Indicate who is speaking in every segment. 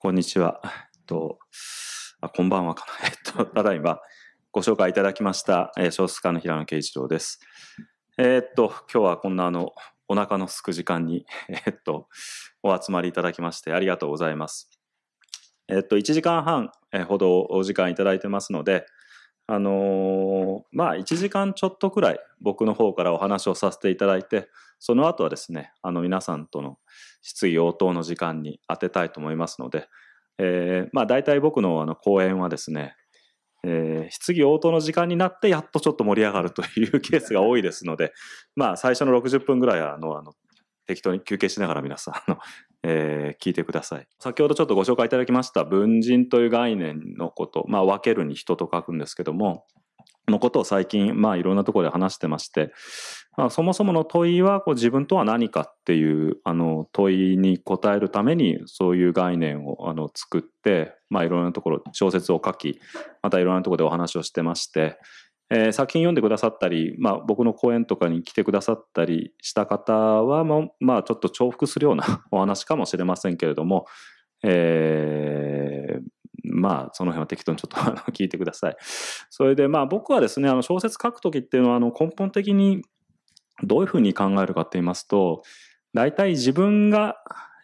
Speaker 1: こんにちは。えっと、あ、こんばんはかな。えっと、ただいまご紹介いただきました、えー、小
Speaker 2: 説家の平野啓一郎です。えー、っと、今日はこんなあの、お腹のすく時間に、えっと、お集まりいただきましてありがとうございます。えっと、1時間半ほどお時間いただいてますので、あのー、まあ、1時間ちょっとくらい僕の方からお話をさせていただいて、その後はですね、あの皆さんとの質疑応答の時間に当てたいと思いますので、えー、まあ、大体僕のあの講演はですね、えー、質疑応答の時間になってやっとちょっと盛り上がるという ケースが多いですので、まあ、最初の60分ぐらいはあのあの適当に休憩しながら皆さん、あの、えー、聞いてください。先ほどちょっとご紹介いただきました、文人という概念のこと、まあ、分けるに人と書くんですけども、のことを最近、まあ、いろんなところで話してまして、まあ、そもそもの問いはこう自分とは何かっていうあの問いに答えるためにそういう概念をあの作って、まあ、いろんなところ小説を書きまたいろんなところでお話をしてましてえー、作品読んでくださったり、まあ、僕の講演とかに来てくださったりした方はまあ、ちょっと重複するような お話かもしれませんけれども、えー、まあ、その辺は適当にちょっと 聞いてください。それで、まあ、僕はですね、あの小説書く時っていうのは、あの根本的にどういうふうに考えるかって言いますと、大体自分が、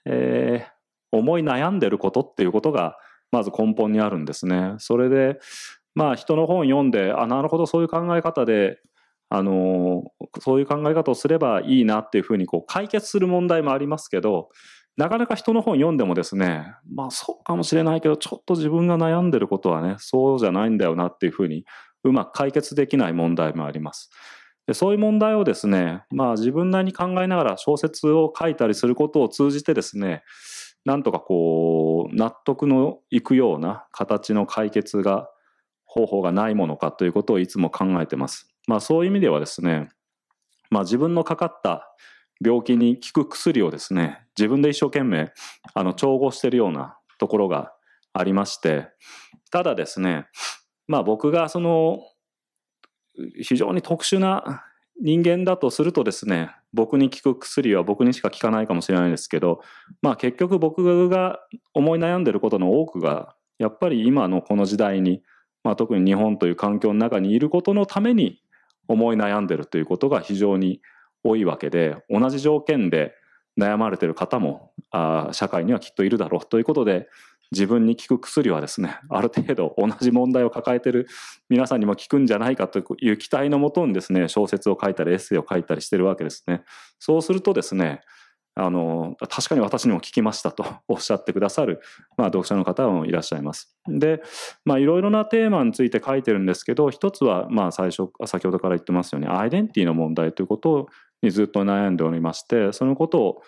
Speaker 2: えー、思い悩んでることっていうことが、まず根本にあるんですね。それで、まあ人の本読んで、あ、なるほど、そういう考え方で、あのー、そういう考え方をすればいいなっていうふうにこう解決する問題もありますけど、なかなか人の本読んでもですね、まあそうかもしれないけど、ちょっと自分が悩んでることはね、そうじゃないんだよなっていうふうに、うまく解決できない問題もあります。でそういう問題をですね、まあ自分なりに考えながら小説を書いたりすることを通じてですね、なんとかこう、納得のいくような形の解決が方法がないものかということをいつも考えてます。まあそういう意味ではですね、まあ自分のかかった病気に効く薬をですね、自分で一生懸命あの調合してるようなところがありまして、ただですね、まあ僕がその非常に特殊な人間だとするとですね、僕に効く薬は僕にしか効かないかもしれないですけど、まあ結局僕が思い悩んでることの多くが、やっぱり今のこの時代にまあ、特に日本という環境の中にいることのために思い悩んでるということが非常に多いわけで同じ条件で悩まれてる方もあ社会にはきっといるだろうということで自分に効く薬はですねある程度同じ問題を抱えてる皆さんにも効くんじゃないかという期待のもとにですね小説を書いたりエッセイを書いたりしてるわけですね。そうするとですねあの、確かに私にも聞きましたと おっしゃってくださる、まあ、読者の方もいらっしゃいます。で、いろいろなテーマについて書いてるんですけど、一つは、まあ、最初、先ほどから言ってますように、アイデンティティの問題ということにずっと悩んでおりまして、そのことを、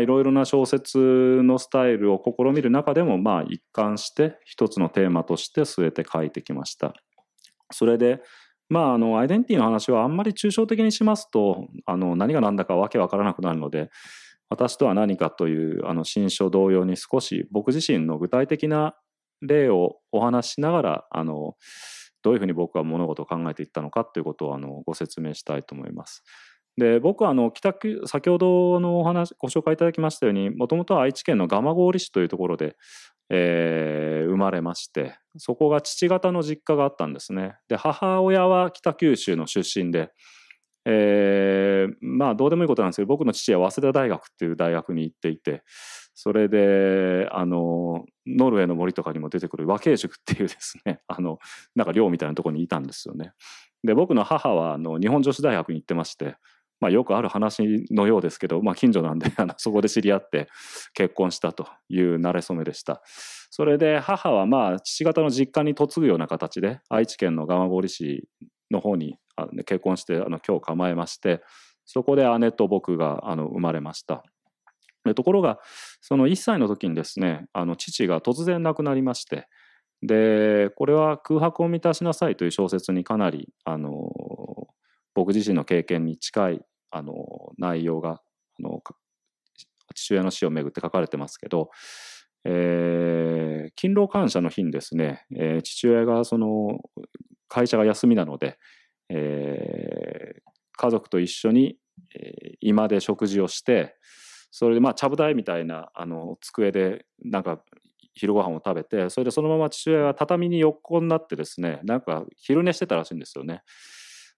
Speaker 2: いろいろな小説のスタイルを試みる中でも、まあ、一貫して一つのテーマとして据えて書いてきました。それで、まあ、あのアイデンティティの話はあんまり抽象的にしますとあの何が何だかわけわからなくなるので私とは何かというあの新書同様に少し僕自身の具体的な例をお話しながらあのどういうふうに僕は物事を考えていったのかということをあのご説明したいと思います。で僕はあの北先ほどのお話ご紹介いただきましたようにもともとは愛知県の蒲郡市というところで、えー、生まれましてそこが父方の実家があったんですね。で母親は北九州の出身でえー、まあどうでもいいことなんですけど僕の父は早稲田大学っていう大学に行っていてそれであのノルウェーの森とかにも出てくる和慶塾っていうですね あのなんか寮みたいなとこにいたんですよね。で僕の母はあの日本女子大学に行ってまして、まあ、よくある話のようですけど、まあ、近所なんで あのそこで知り合って結婚したという馴れ初めでしたそれで母はまあ父方の実家に嫁ぐような形で愛知県の蒲郡市の方に結婚してあの今日構えましてそこで姉と僕があの生まれましたでところがその1歳の時にですねあの父が突然亡くなりましてでこれは「空白を満たしなさい」という小説にかなりあの僕自身の経験に近いあの内容があの父親の死をめぐって書かれてますけどえー、勤労感謝の日にですね、えー、父親がその会社が休みなので、えー、家族と一緒に、え居間で食事をしてそれでまあちゃぶ台みたいなあの机でなんか昼ご飯を食べてそれでそのまま父親は畳に横になってですねなんか昼寝してたらしいんですよね。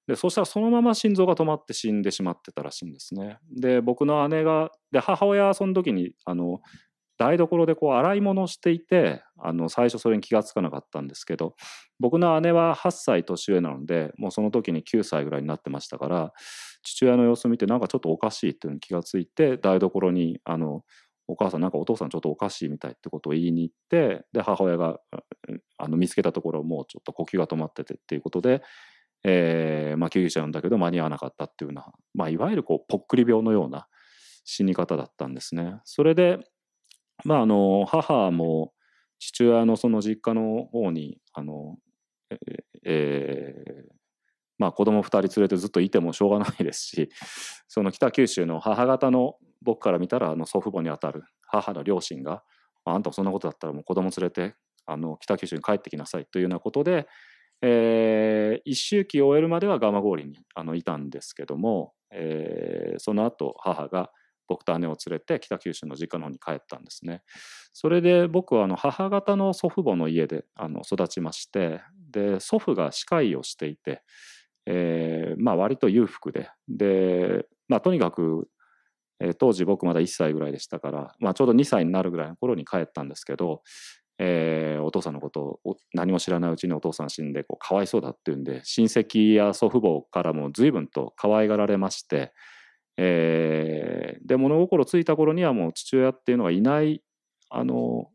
Speaker 2: でそしたらそのまま心臓が止まって死んでしまってたらしいんですね。で僕の姉がで母親はその時にあの台所でこう洗い物をしていてあの最初それに気が付かなかったんですけど僕の姉は8歳年上なのでもうその時に9歳ぐらいになってましたから父親の様子を見てなんかちょっとおかしいっていうのに気が付いて台所にあのお母さんなんかお父さんちょっとおかしいみたいってことを言いに行ってで母親があの見つけたところもうちょっと呼吸が止まっててっていうことで、えーまあ、救急車呼んだけど間に合わなかったっていうような、まあ、いわゆるこうぽっくり病のような死に方だったんですね。それでまあ、あの母も父親のその実家の方にあの、ええー、まあ、子供2人連れてずっといてもしょうがないですしその北九州の母方の僕から見たらあの祖父母にあたる母の両親が、まあ、あんたそんなことだったらもう子供連れてあの北九州に帰ってきなさいというようなことで、えー、一周期を終えるまでは蒲郡にあのいたんですけども、えー、その後母が「僕と姉を連れて北九州の実家の方に帰ったんですね。それで僕はあの母方の祖父母の家であの育ちましてで祖父が歯科医をしていて、えー、まあ割と裕福でで、まあ、とにかく、えー、当時僕まだ1歳ぐらいでしたから、まあ、ちょうど2歳になるぐらいの頃に帰ったんですけど、えー、お父さんのことを何も知らないうちにお父さん死んでこうかわいそうだっていうんで親戚や祖父母からも随分と可愛がられまして。えー、で物心ついた頃にはもう父親っていうのがいないあの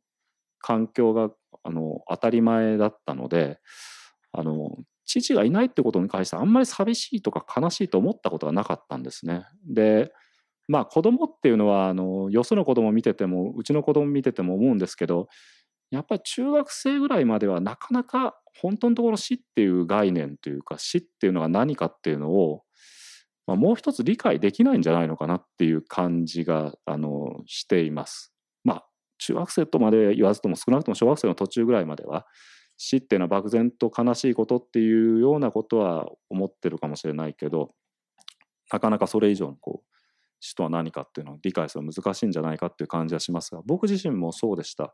Speaker 2: 環境があの当たり前だったのであの父がいないってことに関してあんまり寂しいとか悲しいと思ったことがなかったんですね。でまあ子供っていうのはあのよその子供見ててもうちの子供見てても思うんですけどやっぱり中学生ぐらいまではなかなか本当のところ死っていう概念というか死っていうのが何かっていうのをまあ、もう一つ理解できないんじゃないのかなっていう感じがあのしています。まあ、中学生とまで言わずとも少なくとも小学生の途中ぐらいまでは死っていうのは漠然と悲しいことっていうようなことは思ってるかもしれないけどなかなかそれ以上のこう死とは何かっていうのを理解するのは難しいんじゃないかっていう感じはしますが僕自身もそうでした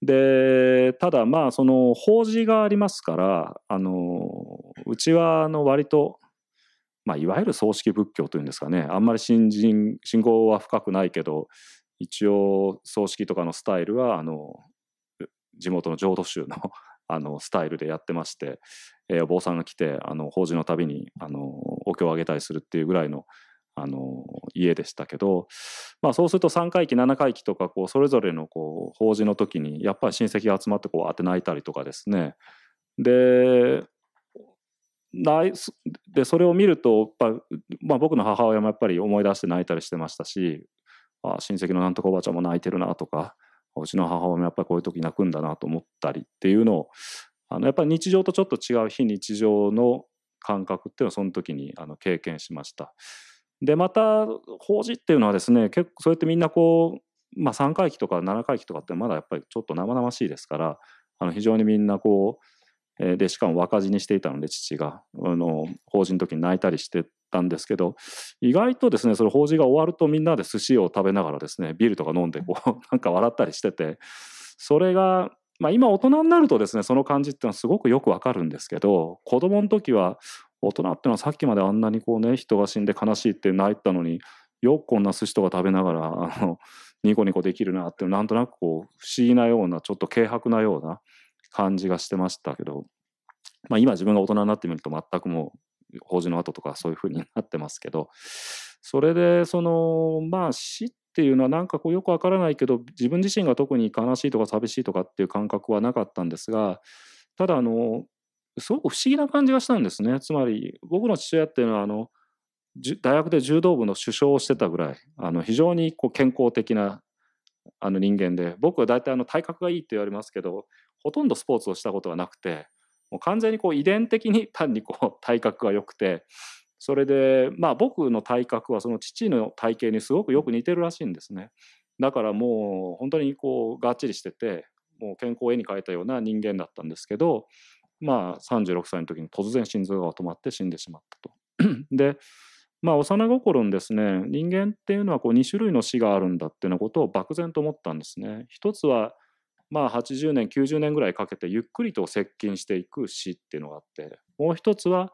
Speaker 2: でただまあその法事がありますからあのうちはあの割とまあ、いわゆる葬式仏教というんですかねあんまり信心信仰は深くないけど一応葬式とかのスタイルはあの地元の浄土宗の あのスタイルでやってまして、えー、お坊さんが来てあの法事のたびにあのお経をあげたりするっていうぐらいのあの家でしたけど、まあ、そうすると3回忌7回忌とかこうそれぞれのこう法事の時にやっぱり親戚が集まってこう当て泣いたりとかですねででそれを見ると、まあ、僕の母親もやっぱり思い出して泣いたりしてましたしあ親戚のなんとかおばあちゃんも泣いてるなとかうちの母親もやっぱりこういう時泣くんだなと思ったりっていうのをあのやっぱり日常とちょっと違う非日常の感覚っていうのをその時にあの経験しました。でまた法事っていうのはですね結構そうやってみんなこう、まあ、3回忌とか7回忌とかってまだやっぱりちょっと生々しいですからあの非常にみんなこうでしかも若字にしていたので父があの法事の時に泣いたりしてたんですけど意外とですねそれ法事が終わるとみんなで寿司を食べながらですねビールとか飲んでこう なんか笑ったりしててそれがまあ、今大人になるとですねその感じっていうのはすごくよくわかるんですけど子供の時は大人っていうのはさっきまであんなにこうね人が死んで悲しいって泣いたのによくこんな寿司とか食べながらあのニコニコできるなってなんとなくこう不思議なようなちょっと軽薄なような感じがしてましたけど、まあ、今自分が大人になってみると全くもう法事の後とかそういうふうになってますけどそれでそのまあ死っていうのはなんかこうよくわからないけど自分自身が特に悲しいとか寂しいとかっていう感覚はなかったんですがただあのすごく不思議な感じがしたんですねつまり僕の父親っていうのはあの大学で柔道部の首相をしてたぐらいあの非常にこう健康的なあの人間で僕は大体あの体格がいいって言われますけどほとんどスポーツをしたことがなくてもう完全にこう遺伝的に単にこう体格が良くてそれでまあ僕の体格はその父の体型にすごくよく似てるらしいんですねだからもう本当にこうがっちりしててもう健康を絵に描いたような人間だったんですけどまあ36歳の時に突然心臓が止まって死んでしまったと。でまあ幼心にですね人間っていうのはこう2種類の死があるんだっていうようなことを漠然と思ったんですね。一つはまあ、80年90年ぐらいかけてゆっくりと接近していく死っていうのがあってもう一つは、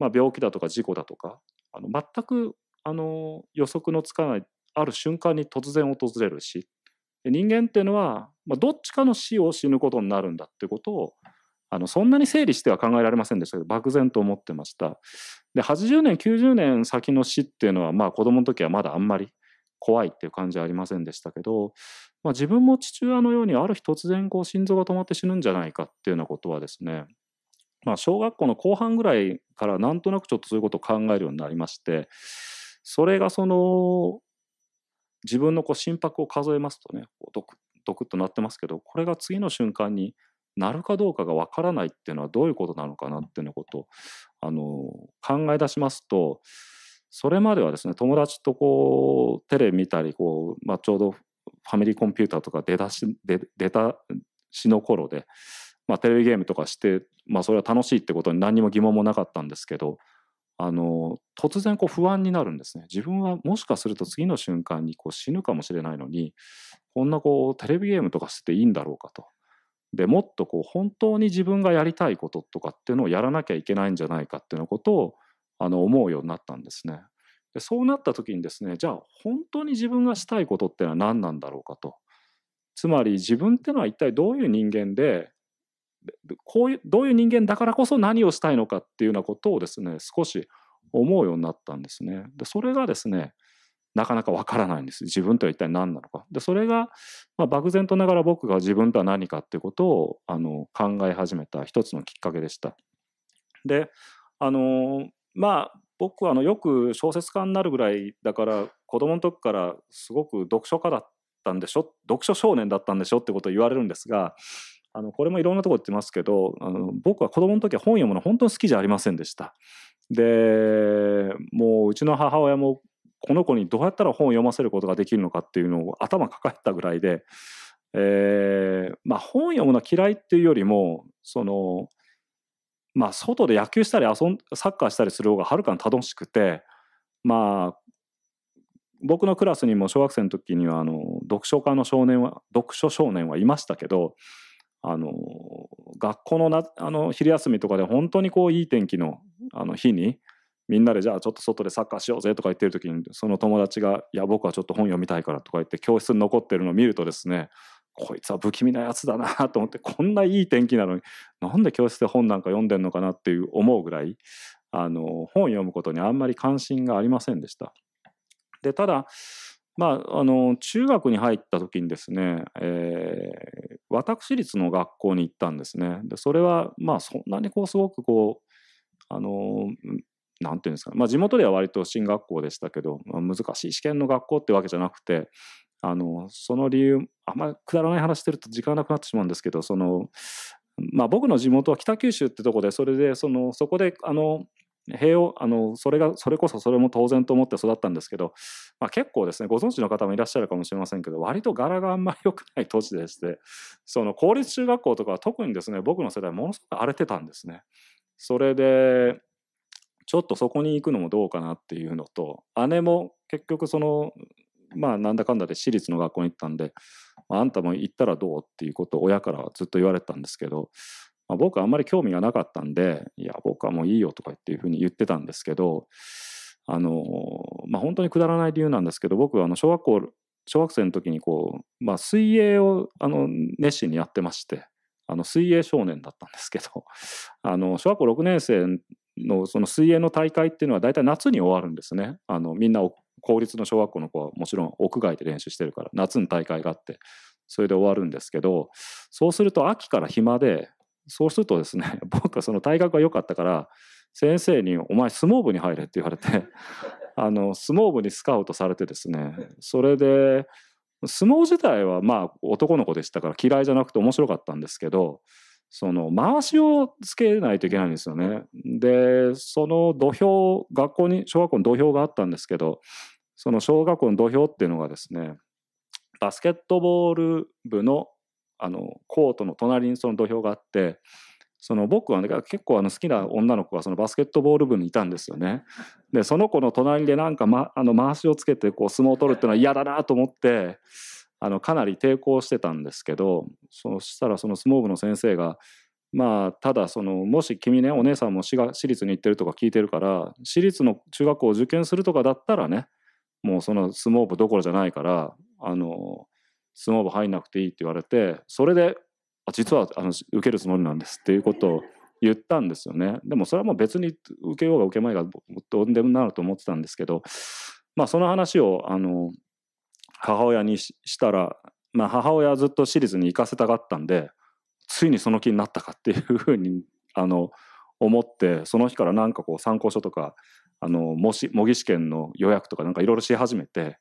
Speaker 2: まあ、病気だとか事故だとかあの全くあの予測のつかないある瞬間に突然訪れる死人間っていうのは、まあ、どっちかの死を死ぬことになるんだってことをあのそんなに整理しては考えられませんでしたけど漠然と思ってましたで80年90年先の死っていうのはまあ子供の時はまだあんまり怖いっていう感じはありませんでしたけど、まあ、自分も父親のようにある日突然こう心臓が止まって死ぬんじゃないかっていうようなことはですねまあ、小学校の後半ぐらいからなんとなくちょっとそういうことを考えるようになりましてそれがその自分のこう心拍を数えますとねドクドクッとなってますけどこれが次の瞬間になるかどうかがわからないっていうのはどういうことなのかなっていうようなことをあの考え出しますとそれまではですね友達とこうテレビ見たりこう、まあ、ちょうどファミリーコンピューターとか出だし出出たしの頃で、まあ、テレビゲームとかして、まあ、それは楽しいってことに何にも疑問もなかったんですけどあの突然こう不安になるんですね自分はもしかすると次の瞬間にこう死ぬかもしれないのにこんなこうテレビゲームとかしてていいんだろうかと。でもっとこう本当に自分がやりたいこととかっていうのをやらなきゃいけないんじゃないかっていうのことをあの思うようになったんですね。でそうなった時にですねじゃあ本当に自分がしたいことってのは何なんだろうかと。つまり自分ってのは一体どういう人間でこういうどういう人間だからこそ何をしたいのかっていうようなことをですね少し思うようになったんですね。でそれがですねなかなかわからないんです。自分とは一体何なのか。でそれが、まあ、漠然とながら僕が自分とは何かっていうことをあの考え始めた一つのきっかけでした。であのまあ僕はあのよく小説家になるぐらいだから子供の時からすごく読書家だったんでしょ読書少年だったんでしょってことを言われるんですがあのこれもいろんなとこ言ってますけどあの僕は子供の時は本読むの本当に好きじゃありませんでした。でもううちの母親もこの子にどうやったら本を読ませることができるのかっていうのを頭抱えたぐらいで、えー、まあ、本読むのは嫌いっていうよりもそのまあ、外で野球したり遊んサッカーしたりする方がはるかに楽しくて、まあ、僕のクラスにも小学生の時にはあの読書家の少年は読書少年はいましたけどあの学校のなあの昼休みとかで本当にこういい天気のあの日にみんなでじゃあちょっと外でサッカーしようぜとか言ってる時にその友達が「いや僕はちょっと本読みたいから」とか言って教室に残ってるのを見るとですねこいつは不気味なやつだなと思ってこんないい天気なのになんで教室で本なんか読んでんのかなっていう思うぐらいあの本読むことにあんまり関心がありませんでした。でただまあ、あの中学に入った時にですね、えー、私立の学校に行ったんですね。でそれはまあそんなにこうすごくこうあのなんていうんですか、まあ、地元では割と進学校でしたけど、まあ、難しい試験の学校ってわけじゃなくてあの、その理由、あんまりくだらない話してると時間なくなってしまうんですけど、その、まあ、僕の地元は北九州ってとこで、それで、その、そこで、あの、平和あのそれがそれこそそれも当然と思って育ったんですけど、まあ、結構ですねご存知の方もいらっしゃるかもしれませんけど割と柄があんまり良くない土地でしてその公立中学校とかは特にですね僕の世代ものすごく荒れてたんですね。それでちょっとそこに行くのもどうかなっていうのと姉も結局そのまあ、なんだかんだで私立の学校に行ったんで、あんたも行ったらどうっていうことを親からずっと言われてたんですけど、まあ、僕はあんまり興味がなかったんで、いや、僕はもういいよとかっていうふうに言ってたんですけど、あの、まあ、本当にくだらない理由なんですけど、僕はあの小学校、小学生の時にこう、まあ、水泳をあの熱心にやってまして、あの水泳少年だったんですけど、あの小学校6年生のその水泳の大会っていうのは大体夏に終わるんですね。あのみんな公立の小学校の子はもちろん屋外で練習してるから夏に大会があってそれで終わるんですけどそうすると秋から暇でそうするとですね 僕はその体格が良かったから先生に「お前相撲部に入れ」って言われて あの相撲部にスカウトされてですねそれで相撲自体はまあ男の子でしたから嫌いじゃなくて面白かったんですけどその回しをつけないといけないんですよね。でその土俵学校に小学校の土俵があったんですけどその小学校の土俵っていうのがですね、バスケットボール部のあのコートの隣にその土俵があって、その僕は、ね、結構あの好きな女の子がそのバスケットボール部にいたんですよね。でその子の隣でなんか、ま、あの回しをつけてこう相撲を取るっていうのは嫌だなと思ってあのかなり抵抗してたんですけどそしたらその相撲部の先生が「まあただそのもし君ねお姉さんも私が私立に行ってるとか聞いてるから私立の中学校を受験するとかだったらねもうその相撲部どころじゃないからあの相撲部入んなくていいって言われてそれで「実はあの受けるつもりなんです」っていうことを言ったんですよねでもそれはもう別に受けようが受けまいがどんでもなると思ってたんですけどまあその話をあの母親にしたら、まあ、母親はずっと私立に行かせたかったんでついにその気になったかっていうふうにあの思ってその日からなんかこう参考書とかあの模試模擬試験の予約とかなんかいろいろし始めて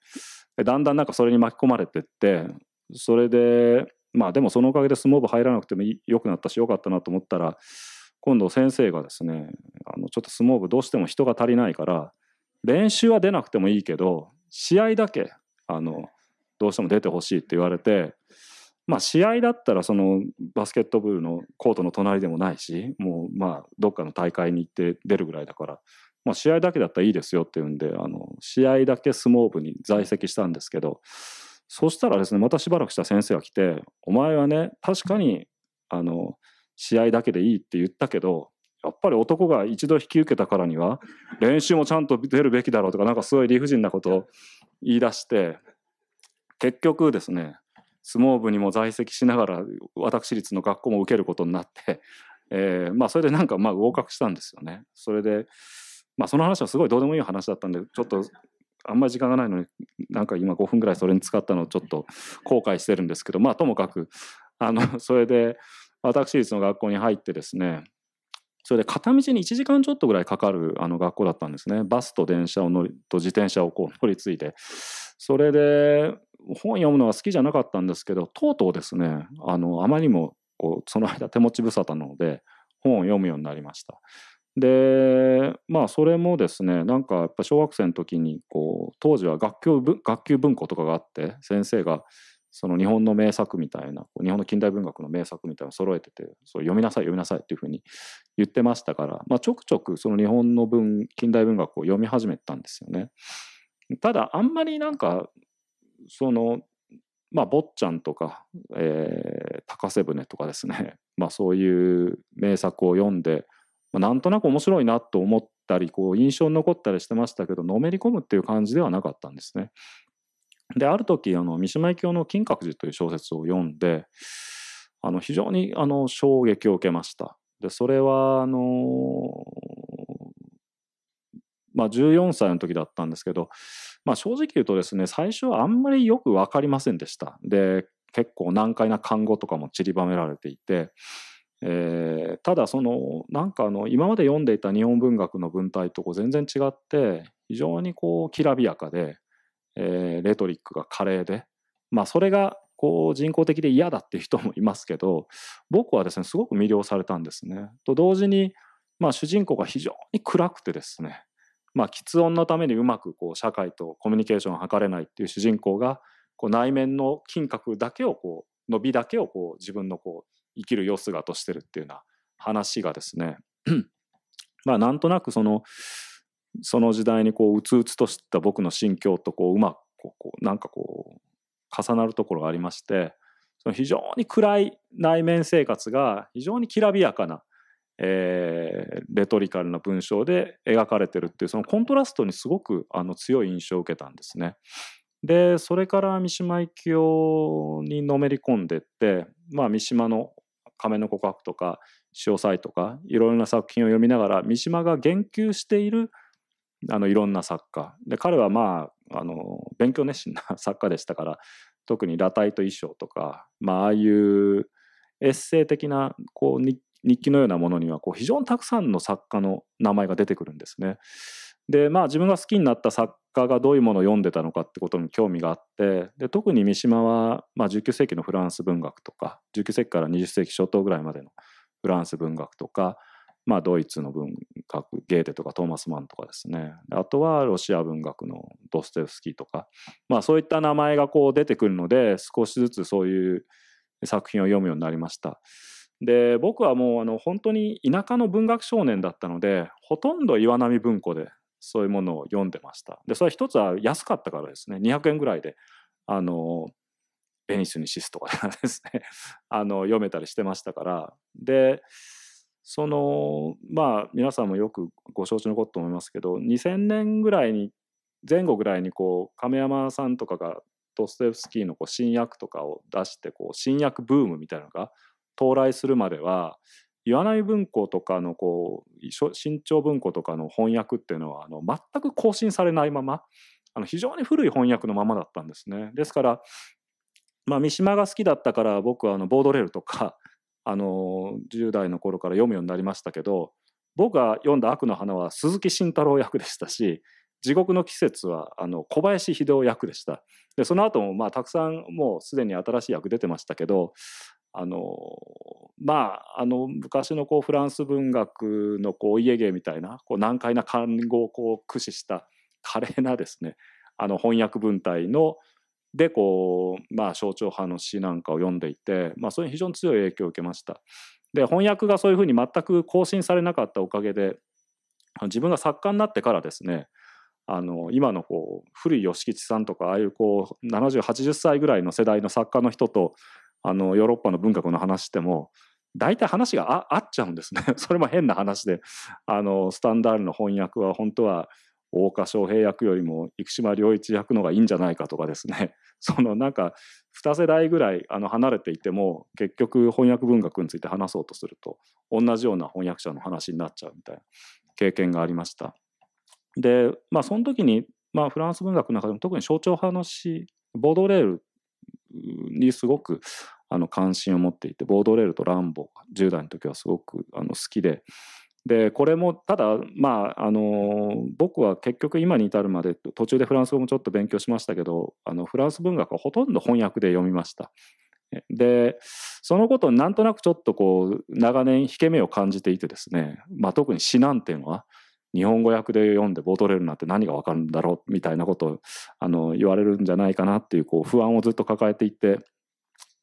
Speaker 2: だんだんなんかそれに巻き込まれてってそれでまあでもそのおかげで相撲部入らなくても良くなったし良かったなと思ったら今度先生がですねあのちょっと相撲部どうしても人が足りないから練習は出なくてもいいけど試合だけあのどうしても出てほしいって言われて。まあ、試合だったらそのバスケット部のコートの隣でもないしもうまあどっかの大会に行って出るぐらいだからまあ、試合だけだったらいいですよっていうんで、あの、試合だけ相撲部に在籍したんですけど、そしたらですね、またしばらくした先生が来て、お前はね、確かに、あの、試合だけでいいって言ったけど、やっぱり男が一度引き受けたからには、練習もちゃんと出るべきだろうとか、なんかすごい理不尽なことを言い出して、結局ですね、相撲部にも在籍しながら、私立の学校も受けることになって、えー、まあ、それでなんかまあ合格したんですよね。それで、まあその話はすごいどうでもいい話だったんでちょっとあんまり時間がないのになんか今5分ぐらいそれに使ったのをちょっと後悔してるんですけどまあともかくあのそれで私立の学校に入ってですねそれで片道に1時間ちょっとぐらいかかるあの学校だったんですねバスと電車を乗りと自転車をこう乗り継いでそれで本読むのが好きじゃなかったんですけどとうとうですねあのあまりにもこうその間手持ち無沙汰なので本を読むようになりました。でまあそれもですねなんかやっぱ小学生の時にこう当時は学級学級文庫とかがあって先生がその日本の名作みたいな日本の近代文学の名作みたいなのを揃えててそう読みなさい読みなさいっていうふうに言ってましたから、まあ、ちょくちょくその日本の文近代文学を読み始めたんですよね。ただあんまりなんかそのまあ、坊ちゃんとか、えー、高瀬舟とかですね、まあ、そういう名作を読んでまあ、なんとなく面白いなと思ったりこう印象に残ったりしてましたけどのめり込むっていう感じではなかったんですね。である時あの三島由紀夫の「金閣寺」という小説を読んであの非常にあの衝撃を受けました。でそれはあのまあ、14歳の時だったんですけど、まあ、正直言うとですね最初はあんまりよく分かりませんでした。で結構難解な漢語とかも散りばめられていてえー、ただそのなんかあの今まで読んでいた日本文学の文体とこう全然違って非常にこうきらびやかで、えー、レトリックが華麗で、まあ、それがこう人工的で嫌だっていう人もいますけど僕はですねすごく魅了されたんですね。と同時に、まあ、主人公が非常に暗くてですね、まあ、喫音のためにうまくこう社会とコミュニケーションを図れないっていう主人公がこう内面の金閣だけをこう伸びだけをこう自分のこう生きる様子がとしてるっていうような話がですね まあなんとなくそのその時代にこううつうつとした僕の心境とこううまくこうなんかこう重なるところがありましてその非常に暗い内面生活が非常にきらびやかな、えー、レトリカルな文章で描かれてるっていうそのコントラストにすごくあの強い印象を受けたんですね。でそれから三島由紀夫にのめり込んでって、まあ、三島の亀の告白とか潮騒とかいろいろな作品を読みながら三島が言及しているあのいろんな作家で彼はまああの勉強熱心な作家でしたから特に「裸体と衣装」とか、まああいうエッセイ的なこう日記のようなものにはこう非常にたくさんの作家の名前が出てくるんですね。でまあ自分が好きになった作家がどういうものを読んでたのかってことに興味があってで特に三島は、まあ、19世紀のフランス文学とか19世紀から20世紀初頭ぐらいまでのフランス文学とか、まあ、ドイツの文学ゲーテとかトーマス・マンとかですねあとはロシア文学のドステフスキーとか、まあ、そういった名前がこう出てくるので少しずつそういう作品を読むようになりました。で僕はもうあの本当に田舎の文学少年だったのでほとんど岩波文庫でそういうものを読んでました。で、それは一つは安かったからですね、200円ぐらいで、あの、ベニスにシスとかですね あの、読めたりしてましたから、で、その、まあ、皆さんもよくご承知のことと思いますけど、2000年ぐらいに、前後ぐらいにこう、亀山さんとかがトステフスキーのこう新薬とかを出してこう新薬ブームみたいなのが到来するまでは言わない文庫とかのこう新潮文庫とかの翻訳っていうのはあの全く更新されないままあの非常に古い翻訳のままだったんですね。ですから、まあ、三島が好きだったから僕はあのボードレールとかあの10代の頃から読むようになりましたけど僕が読んだ「悪の花」は鈴木慎太郎役でしたし「地獄の季節は」は小林秀夫役でした。でその後もまあたくさんもうすでに新しい役出てましたけどあのまあ、あの昔のこうフランス文学のこうお家芸みたいなこう難解な漢語をこう駆使した華麗なですねあの翻訳文体のでこう、まあ、象徴派の詩なんかを読んでいて、まあ、そ非常に強い影響を受けました。で翻訳がそういうふうに全く更新されなかったおかげで自分が作家になってからですねあの今のこう古い吉吉さんとかああいうこう7080歳ぐらいの世代の作家の人とあのヨーロッパの文学の話しても大体話が合っちゃうんですね それも変な話であのスタンダールの翻訳は本当は大岡翔平役よりも生島良一役の方がいいんじゃないかとかですね そのなんか2世代ぐらいあの離れていても結局翻訳文学について話そうとすると同じような翻訳者の話になっちゃうみたいな経験がありました。でまあその時に、まあ、フランス文学の中でも特に象徴派の詩ボードレールにすごくあの関心を持っていてボードレールとランボ10代の時はすごくあの好きで。でこれもただまああの僕は結局今に至るまで途中でフランス語もちょっと勉強しましたけどあのフランス文学はほとんど翻訳で読みました。でそのことになんとなくちょっとこう長年引け目を感じていてですね、まあ、特に詩なんていうのは日本語訳で読んでボートレールなんて何がわかるんだろうみたいなことをあの言われるんじゃないかなっていうこう不安をずっと抱えていて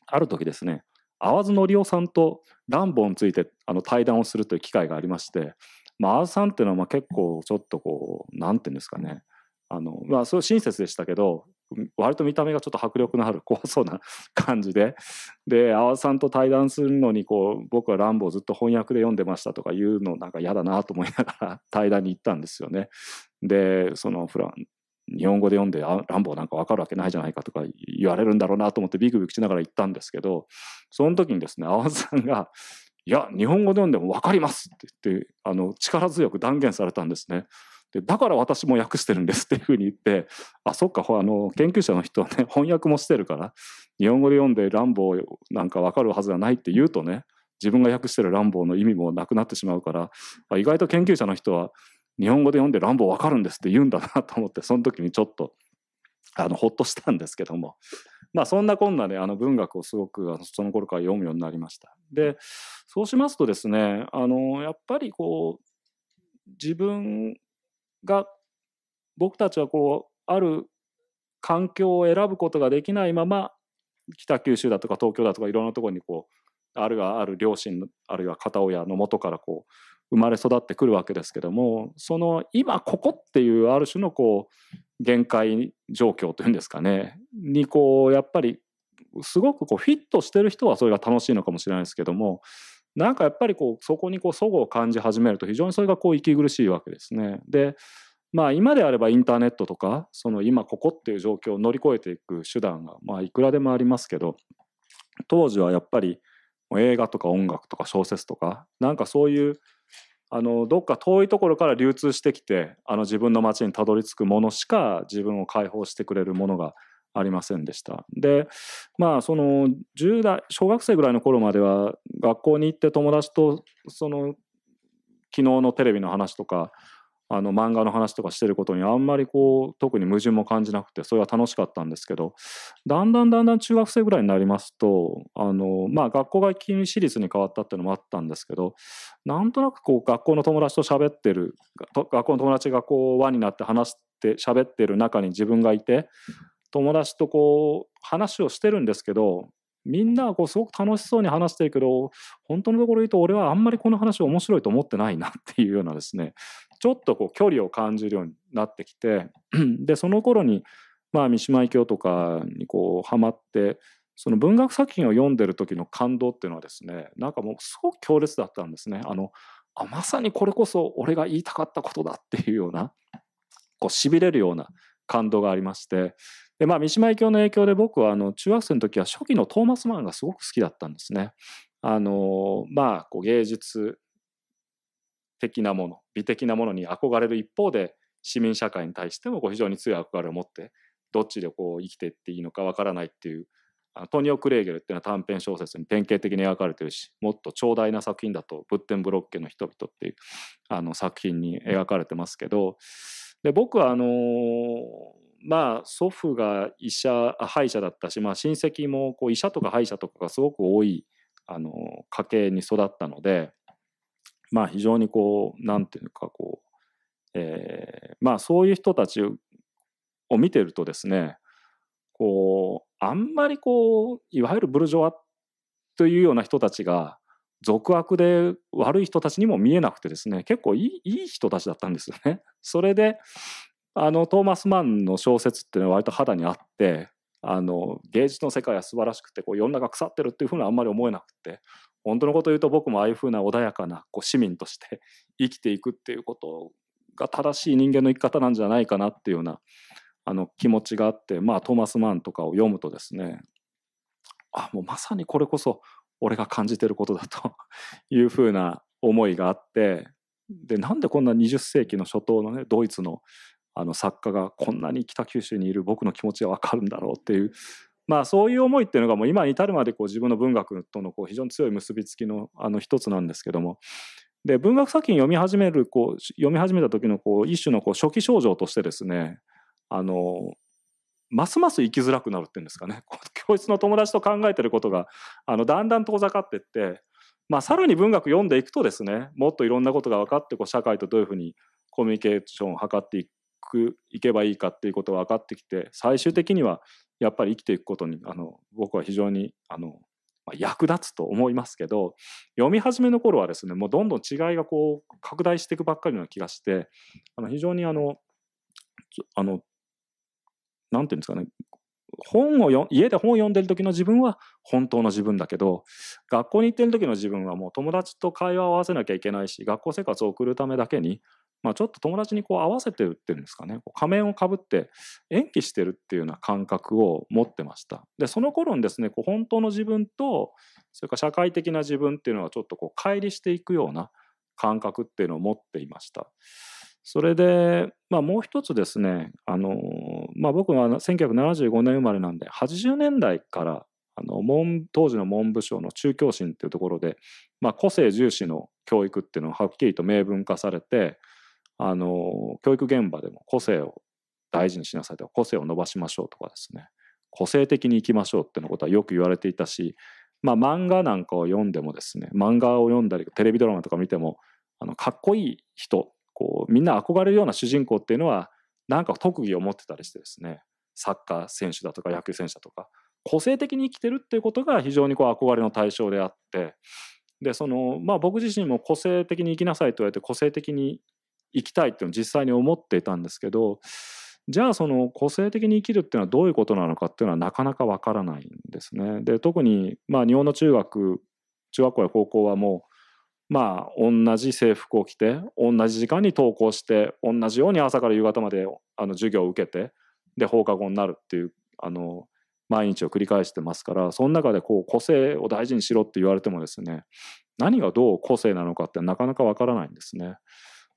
Speaker 2: ある時ですね淡津則夫さんとランボについてあの対談をするという機会がありまして、まあ、淡津さんっていうのはまあ結構ちょっとこう何て言うんですかねあのまあ、そう親切でしたけど割と見た目がちょっと迫力のある怖そうな感じでで阿波さんと対談するのにこう僕は「ランボ」ずっと翻訳で読んでましたとか言うのなんか嫌だなと思いながら 対談に行ったんですよね。でそのフラン日本語で読んで「ランボーなんか分かるわけないじゃないか」とか言われるんだろうなと思ってビクビクしながら行ったんですけどその時にですね阿波さんが「いや日本語で読んでも分かります」って言ってあの力強く断言されたんですね。でだから私も訳してるんですっていうふうに言ってあそっかあの研究者の人はね翻訳もしてるから日本語で読んで「乱暴」なんか分かるはずがないって言うとね自分が訳してる「乱暴」の意味もなくなってしまうから意外と研究者の人は日本語で読んで「乱暴」分かるんですって言うんだなと思ってその時にちょっとあのほっとしたんですけども。まあそんなこんなであの文学をすごくその頃から読むようになりました。でそうしますとですねあのやっぱりこう自分が僕たちはこうある環境を選ぶことができないまま北九州だとか東京だとかいろんなところにこうあるいはある両親あるいは片親のもとからこう生まれ育ってくるわけですけどもその今ここっていうある種のこう限界状況というんですかねにこうやっぱりすごくこうフィットしてる人はそれが楽しいのかもしれないですけどもなんかやっぱりこうそこにこう齟齬を感じ始めると非常にそれがこう息苦しいわけですね。でまあ今であればインターネットとかその今ここっていう状況を乗り越えていく手段がまあいくらでもありますけど当時はやっぱり映画とか音楽とか小説とかなんかそういうあのどっか遠いところから流通してきてあの自分の街にたどり着くものしか自分を解放してくれるものがありませんでした。でまあその10代小学生ぐらいの頃までは学校に行って友達とその昨日のテレビの話とかあの漫画の話とかしてることにあんまりこう特に矛盾も感じなくてそれは楽しかったんですけどだんだんだんだん中学生ぐらいになりますとあの、まあ、学校がに私立に変わったっていうのもあったんですけどなんとなくこう学校の友達と喋ってる学校の友達がこう輪になって話して喋ってる中に自分がいて友達とこう話をしてるんですけどみんなはこうすごく楽しそうに話してるけど本当のところ言うと俺はあんまりこの話面白いと思ってないなっていうようなですねちょっとこう距離を感じるようになってきて でその頃にまあ三島由紀夫とかにこうハマってその文学作品を読んでる時の感動っていうのはですねなんかもうすごく強烈だったんですねあのあまさにこれこそ俺が言いたかったことだっていうようなこうしびれるような感動がありまして、でまあ、三島由紀夫の影響で僕はあの中学生の時は初期のトーマス・マンがすごく好きだったんですね。あのまあ、こう芸術的なもの美的なものに憧れる一方で市民社会に対してもこう非常に強い憧れを持ってどっちでこう生きていっていいのかわからないっていうあのトニオ・クレーゲルっていうのは短編小説に典型的に描かれてるしもっと長大な作品だと「ブッテンブロッケの人々」っていうあの作品に描かれてますけどで僕はあのまあ祖父が医者歯医者だったし、まあ、親戚もこう医者とか歯医者とかがすごく多いあの家系に育ったので、まあ、非常にこう何て言うかこう、えー、まあそういう人たちを見てるとですねこうあんまりこういわゆるブルジョワというような人たちが俗悪で悪い人たちにも見えなくてですね結構いい人たちだったんですよね。それであのトーマス・マンの小説っていうのは割と肌にあってあの芸術の世界は素晴らしくてこう世の中腐ってるっていうふうにあんまり思えなくて本当のことを言うと僕もああいうふうな穏やかなこう市民として 生きていくっていうことが正しい人間の生き方なんじゃないかなっていうようなあの気持ちがあってまあトーマス・マンとかを読むとですねあもうまさにこれこそ俺が感じてることだと いうふうな思いがあってでなんでこんな20世紀の初頭のねドイツのあの作家がこんなに北九州にいる僕の気持ちが分かるんだろうっていうまあそういう思いっていうのがもう今に至るまでこう自分の文学とのこう非常に強い結びつきのあの一つなんですけどもで文学作品読み始めるこう読み始めた時のこう一種のこう初期症状としてですねあのますます生きづらくなるっていうんですかね 教室の友達と考えてることがあのだんだん遠ざかってって、まあ、さらに文学読んでいくとですねもっといろんなことが分かってこう社会とどういうふうにコミュニケーションを図っていくいけばいいかっていうことが分かってきて最終的にはやっぱり生きていくことにあの僕は非常にあの、まあ、役立つと思いますけど読み始めの頃はですねもうどんどん違いがこう拡大していくばっかりな気がしてあの非常にあのあの何て言うんですかね本をよ家で本を読んでる時の自分は本当の自分だけど学校に行ってる時の自分はもう友達と会話を合わせなきゃいけないし学校生活を送るためだけに、まあ、ちょっと友達にこう合わせてるっていうんですかね仮面をかぶって延期してるっていうような感覚を持ってましたでその頃にですねこう本当の自分とそれから社会的な自分っていうのはちょっとこう乖離していくような感覚っていうのを持っていました。それで、まあ、もう一つですね、あのまあ、僕は1975年生まれなんで、80年代からあの文当時の文部省の中教審っていうところで、まあ、個性重視の教育っていうのははっきりと明文化されて、あの教育現場でも個性を大事にしなさいとか個性を伸ばしましょうとかですね個性的にいきましょうっていうことはよく言われていたし、まあ、漫画なんかを読んでもですね漫画を読んだりテレビドラマとか見てもあのかっこいい人こうみんな憧れるような主人公っていうのはなんか特技を持ってたりしてですねサッカー選手だとか野球選手だとか個性的に生きてるっていうことが非常にこう憧れの対象であってでそのまあ僕自身も個性的に生きなさいと言われて個性的に生きたいっていうのを実際に思っていたんですけどじゃあその個性的に生きるっていうのはどういうことなのかっていうのはなかなかわからないんですね。で特にまあ日本の中学中学校や高校はもうまあ、同じ制服を着て、同じ時間に登校して、同じように朝から夕方まであの授業を受けて、で、放課後になるっていう、あの、毎日を繰り返してますから、その中でこう個性を大事にしろって言われてもですね、何がどう個性なのかってなかなかわからないんですね。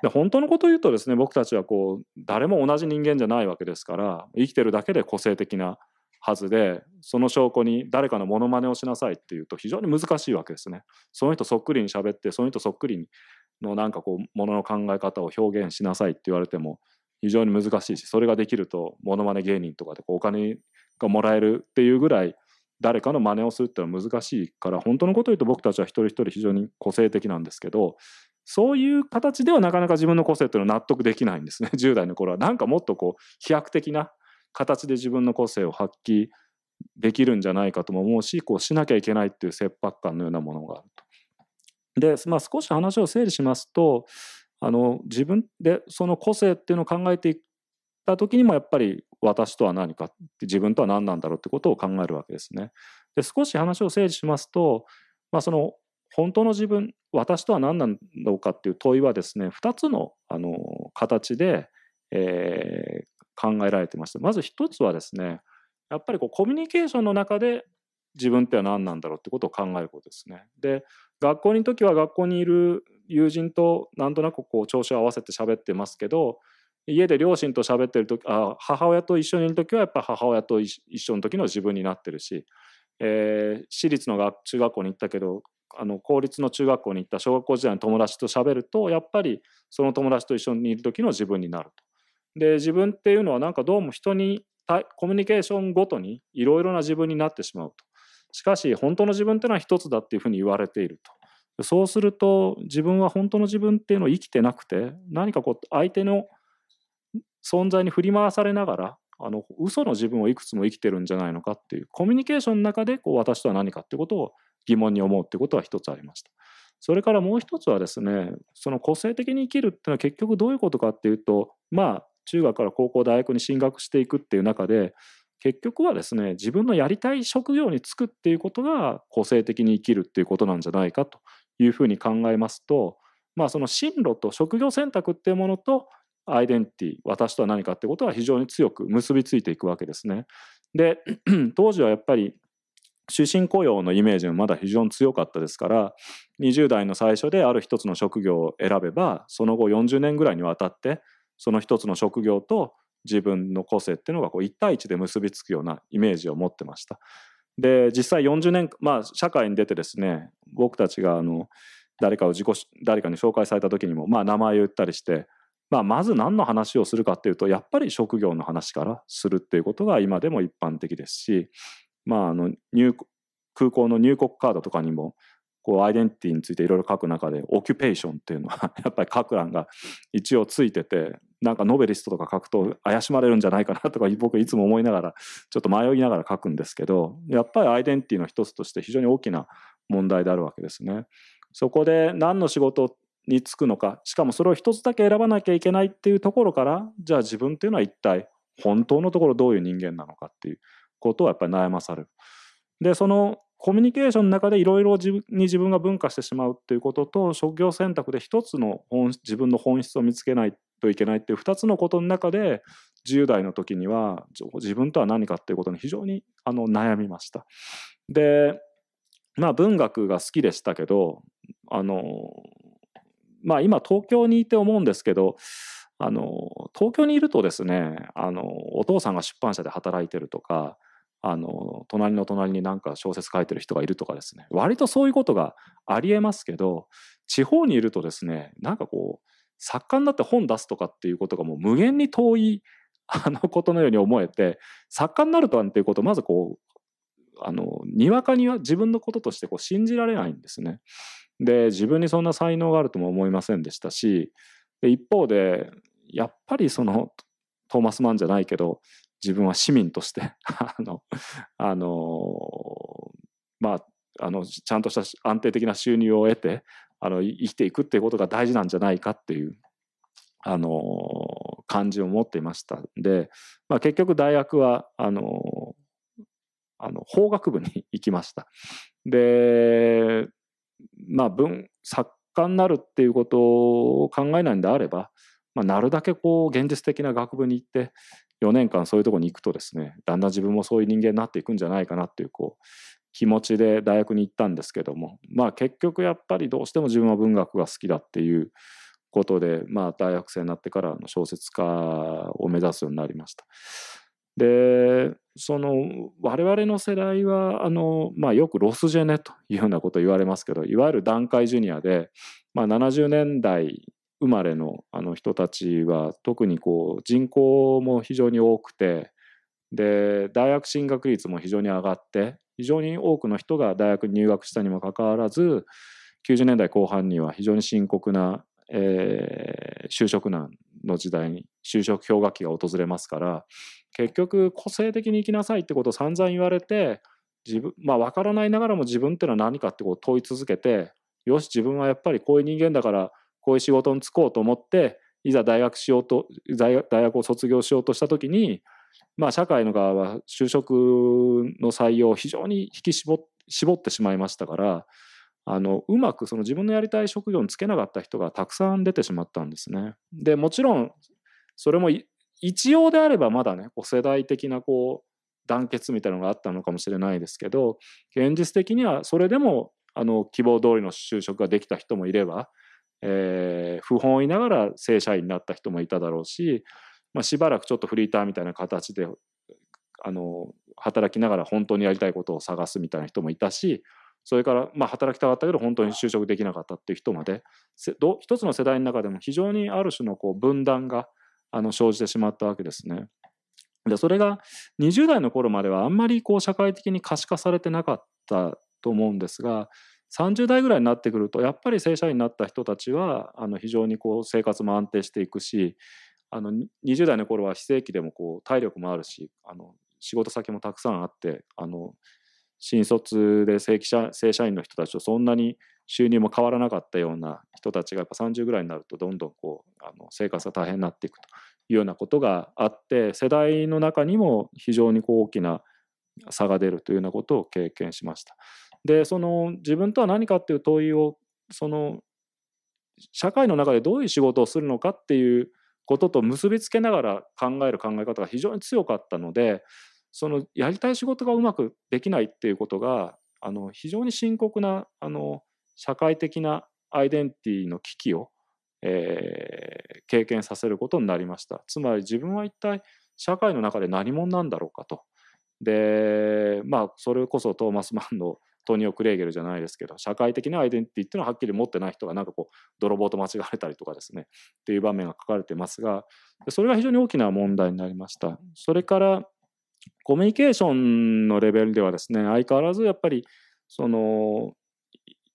Speaker 2: で、本当のことを言うとですね、僕たちはこう、誰も同じ人間じゃないわけですから、生きてるだけで個性的なはずでその証拠に誰かのモノマネをしなさいっていうと非常に難しいわけですね。その人そっくりに喋ってその人そっくりのなんかこうものの考え方を表現しなさいって言われても非常に難しいしそれができるとモノマネ芸人とかでこうお金がもらえるっていうぐらい誰かの真似をするっていうのは難しいから本当のこと言うと僕たちは一人一人非常に個性的なんですけどそういう形ではなかなか自分の個性っていうのは納得できないんですね 10代の頃はなんかもっとこう飛躍的な形で自分の個性を発揮できるんじゃないかとも思うしこうしなきゃいけないっていう切迫感のようなものがあると。で、まあ、少し話を整理しますとあの自分でその個性っていうのを考えていった時にもやっぱり私とは何か自分とは何なんだろうってことを考えるわけですね。で少し話を整理しますと、まあ、その本当の自分私とは何なんだろうかっていう問いはですね2つのあの形で、えー、考えられてましてまず一つはですねやっぱりこうコミュニケーションの中で自分っては何なんだろうってことを考えることですね。で学校に時は学校にいる友人となんとなくこう調子を合わせて喋ってますけど家で両親と喋ってる時あ母親と一緒にいる時はやっぱ母親と一緒の時の自分になってるし、えー、私立の学中学校に行ったけどあの公立の中学校に行った小学校時代の友達と喋るとやっぱりその友達と一緒にいる時の自分になると。で自分っていうのはなんかどうも人にコミュニケーションごとにいろいろな自分になってしまうとしかし本当の自分っていうのは一つだっていうふうに言われているとそうすると自分は本当の自分っていうのを生きてなくて何かこう相手の存在に振り回されながらあの嘘の自分をいくつも生きてるんじゃないのかっていうコミュニケーションの中でこう私とは何かってことを疑問に思うってことは一つありました。それからもう一つはですねその個性的に生きるっていうのは結局どういうことかっていうとまあ中学から高校大学に進学していくっていう中で結局はですね自分のやりたい職業に就くっていうことが個性的に生きるっていうことなんじゃないかというふうに考えますとまあその進路と職業選択っていうものとアイデンティティ私とは何かってことは非常に強く結びついていくわけですね。で 当時はやっぱり終身雇用のイメージもまだ非常に強かったですから20代の最初である一つの職業を選べばその後40年ぐらいにわたってその一つの職業と自分の個性っていうのがこう1対1で結びつくようなイメージを持ってました。で実際40年、まあ、社会に出てですね僕たちがあの誰かを自己誰かに紹介された時にも、まあ、名前を言ったりして、まあ、まず何の話をするかっていうとやっぱり職業の話からするっていうことが今でも一般的ですし、まあ、あの入空港の入国カードとかにもこうアイデンティティについていろいろ書く中でオキュペーションっていうのはやっぱり書く欄が一応ついててなんかノベリストとか書くと怪しまれるんじゃないかなとか 僕いつも思いながらちょっと迷いながら書くんですけどやっぱりアイデンティティの一つとして非常に大きな問題であるわけですね。そこで何の仕事に就くのかしかもそれを一つだけ選ばなきゃいけないっていうところからじゃあ自分っていうのは一体本当のところどういう人間なのかっていうことをやっぱり悩まされる。でそのコミュニケーションの中でいろいろに自分が分化してしまうっていうことと職業選択で一つの本自分の本質を見つけないといけないっていう2つのことの中で10代の時には自分とは何かっていうことに非常にあの悩みました。でまあ文学が好きでしたけどあのまあ今東京にいて思うんですけどあの東京にいるとですねあのお父さんが出版社で働いてるとかあの隣の隣になんか小説書いてる人がいるとかですね割とそういうことがありえますけど地方にいるとですねなんかこう作家になって本出すとかっていうことがもう無限に遠いあのことのように思えて作家になるとなんていうことをまずこうあのにわかには自分のこととしてこう信じられないんですね。で自分にそんな才能があるとも思いませんでしたしで一方でやっぱりそのトーマス・マンじゃないけど自分は市民として あの、あのまあ、あの、ちゃんとした安定的な収入を得て、あの、生きていくっていうことが大事なんじゃないかっていう、あの、感じを持っていましたで、まあ、結局大学は、あの、あの、法学部に行きました。で、まあ、文、作家になるっていうことを考えないんであれば、まあ、なるだけこう、現実的な学部に行って、4年間そういうとこに行くとですねだんだん自分もそういう人間になっていくんじゃないかなっていうこう気持ちで大学に行ったんですけどもまあ結局やっぱりどうしても自分は文学が好きだっていうことで、まあ、大学生になってからの小説家を目指すようになりました。でその我々の世代はあの、まあ、よくロスジェネというようなこと言われますけどいわゆる団塊ジュニアで、まあ、70年代生まれのあの人たちは特にこう人口も非常に多くてで大学進学率も非常に上がって非常に多くの人が大学に入学したにもかかわらず90年代後半には非常に深刻な、えー、就職難の時代に就職氷河期が訪れますから結局個性的に生きなさいってことを散々言われて自分まあ分からないながらも自分っていうのは何かってこう問い続けてよし自分はやっぱりこういう人間だからこういう仕事に就こうと思っていざ大学しようと大学を卒業しようとした時に、まあ、社会の側は就職の採用を非常に引き絞ってしまいましたからあのうまくその自分のやりたい職業につけなかった人がたくさん出てしまったんですね。でもちろんそれも一応であればまだね世代的なこう団結みたいなのがあったのかもしれないですけど現実的にはそれでもあの希望通りの就職ができた人もいればえー、不本意ながら正社員になった人もいただろうし、まあ、しばらくちょっとフリーターみたいな形であの働きながら本当にやりたいことを探すみたいな人もいたしそれから、まあ、働きたかったけど本当に就職できなかったっていう人まで一つの世代の中でも非常にある種のこう分断があの生じてしまったわけですね。でそれが20代の頃まではあんまりこう社会的に可視化されてなかったと思うんですが30代ぐらいになってくるとやっぱり正社員になった人たちはあの非常にこう生活も安定していくしあの20代の頃は非正規でもこう体力もあるしあの仕事先もたくさんあってあの新卒で正規社正社員の人たちとそんなに収入も変わらなかったような人たちがやっぱ30ぐらいになるとどんどんこうあの生活が大変になっていくというようなことがあって世代の中にも非常にこう大きな差が出るというようなことを経験しました。でその自分とは何かっていう問いをその社会の中でどういう仕事をするのかっていうことと結びつけながら考える考え方が非常に強かったのでそのやりたい仕事がうまくできないっていうことがあの非常に深刻なあの社会的なアイデンティティの危機を、えー、経験させることになりましたつまり自分は一体社会の中で何者なんだろうかとでまあそれこそトーマス・マンのトニオ・クレーゲルじゃないですけど社会的なアイデンティティっていうのははっきり持ってない人がなんかこう泥棒と間違われたりとかですねっていう場面が書かれてますがそれが非常に大きな問題になりました。それからコミュニケーションのレベルではですね相変わらずやっぱりその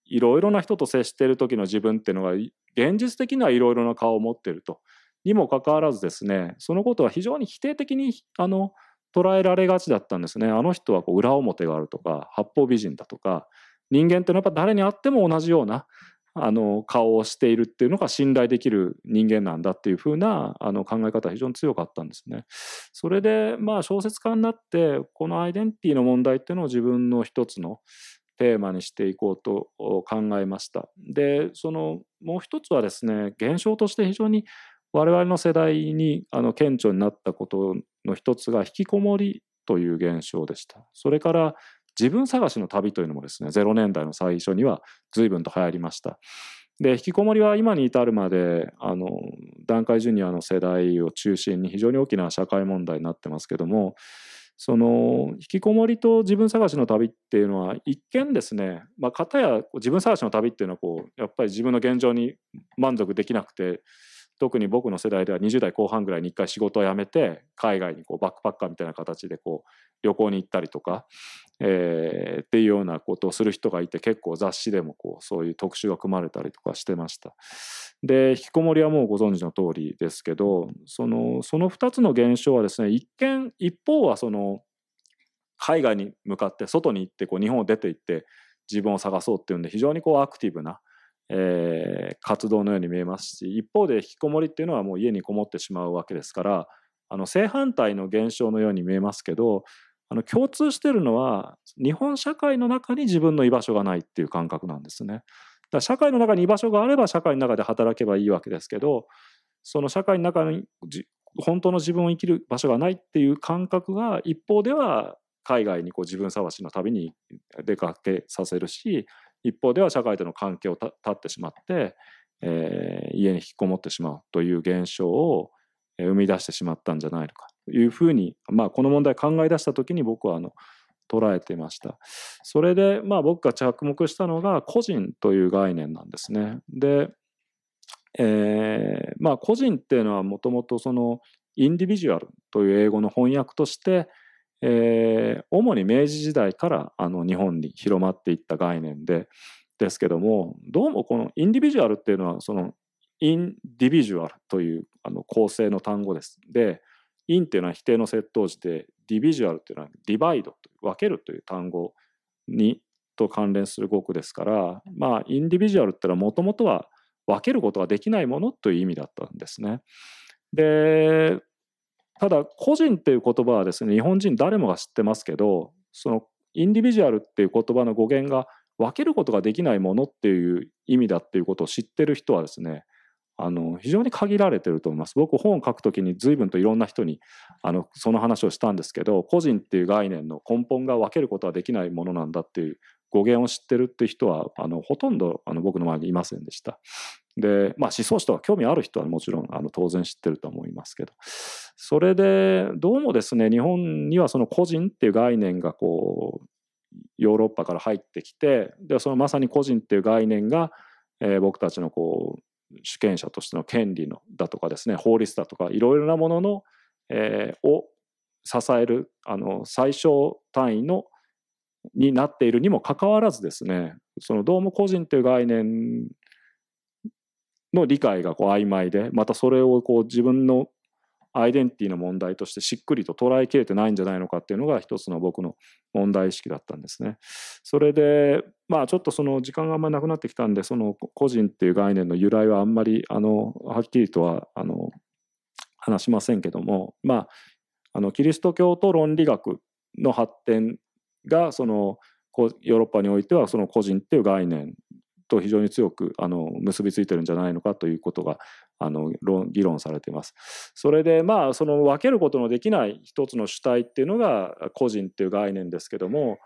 Speaker 2: いろいろな人と接してる時の自分っていうのが現実的にはいろいろな顔を持ってるとにもかかわらずですねそのことは非常に否定的にあの捉えられがちだったんですねあの人はこう裏表があるとか八方美人だとか人間ってのはやっぱ誰に会っても同じようなあの顔をしているっていうのが信頼できる人間なんだっていう風なあな考え方は非常に強かったんですね。それでまあ小説家になってこのアイデンティティの問題っていうのを自分の一つのテーマにしていこうと考えました。でそのもう一つはですね現象として非常に我々の世代にあの顕著になったことの一つが引きこもりという現象でした。それから自分探しの旅というのもですね、0年代の最初には随分と流行りました。で、引きこもりは今に至るまで、あの、団塊ジュニアの世代を中心に非常に大きな社会問題になってますけども、その引きこもりと自分探しの旅っていうのは一見ですね、まあ、片や自分探しの旅っていうのはこうやっぱり自分の現状に満足できなくて特に僕の世代では20代後半ぐらいに一回仕事を辞めて海外にこうバックパッカーみたいな形でこう旅行に行ったりとか、えー、っていうようなことをする人がいて結構雑誌でもこうそういう特集が組まれたりとかしてました。で引きこもりはもうご存知の通りですけどそのその2つの現象はですね一見一方はその海外に向かって外に行ってこう日本を出て行って自分を探そうっていうんで非常にこうアクティブなえー、活動のように見えますし一方で引きこもりっていうのはもう家にこもってしまうわけですからあの正反対の現象のように見えますけどあの共通してるのは日本社会の中に自分の居場所がないっていう感覚なんですね。だ社会の中に居場所があれば社会の中で働けばいいわけですけどその社会の中に本当の自分を生きる場所がないっていう感覚が一方では海外にこう自分探しの旅に出かけさせるし一方では社会との関係を断ってしまって、えー、家に引きこもってしまうという現象を生み出してしまったんじゃないのかというふうに、まあ、この問題考え出した時に僕はあの捉えてました。それで、まあ、僕が着目したのが個人という概念なんですね。で、えー、まあ個人っていうのはもともとそのインディビジュアルという英語の翻訳として、えー、主に明治時代からあの日本に広まっていった概念でですけどもどうもこのインディビジュアルっていうのはそのインディビジュアルというあの構成の単語です。でインっていうのは否定の窃盗時でディビジュアルっていうのはディバイドと分けるという単語にと関連する語句ですからまあインディビジュアルってのはもともとは分けることができないものという意味だったんですね。でただ個人っていう言葉はですね日本人誰もが知ってますけどそのインディビジュアルっていう言葉の語源が分けることができないものっていう意味だっていうことを知ってる人はですねあの非常に限られてると思います。僕本を書くときに随分といろんな人にあのその話をしたんですけど個人っていう概念の根本が分けることはできないものなんだっていう語源を知ってるって人はあのほとんどあの僕のりにいませんでした。で、まあ、思想史とか興味ある人はもちろんあの当然知ってると思いますけどそれでどうもですね日本にはその個人っていう概念がこうヨーロッパから入ってきてでそのまさに個人っていう概念が、えー、僕たちのこう主権者としての権利のだとかですね法律だとかいろいろなものの、えー、を支えるあの最小単位のになっているにもかかわらずですねそのどうも個人という概念の理解がこう曖昧でまたそれをこう自分のアイデンティティの問題としてしっくりと捉えきれてないんじゃないのかっていうのが一つの僕の問題意識だったんですね。それでまあちょっとその時間があんまりなくなってきたんでその個人っていう概念の由来はあんまりあのはっきりとはあの話しませんけどもまああのキリスト教と論理学の発展がそのヨーロッパにおいてはその個人っていう概念と非常に強くあの結びついてるんじゃないのかということがあの議論されています。それでまあその分けることのできない一つの主体っていうのが個人っていう概念ですけども、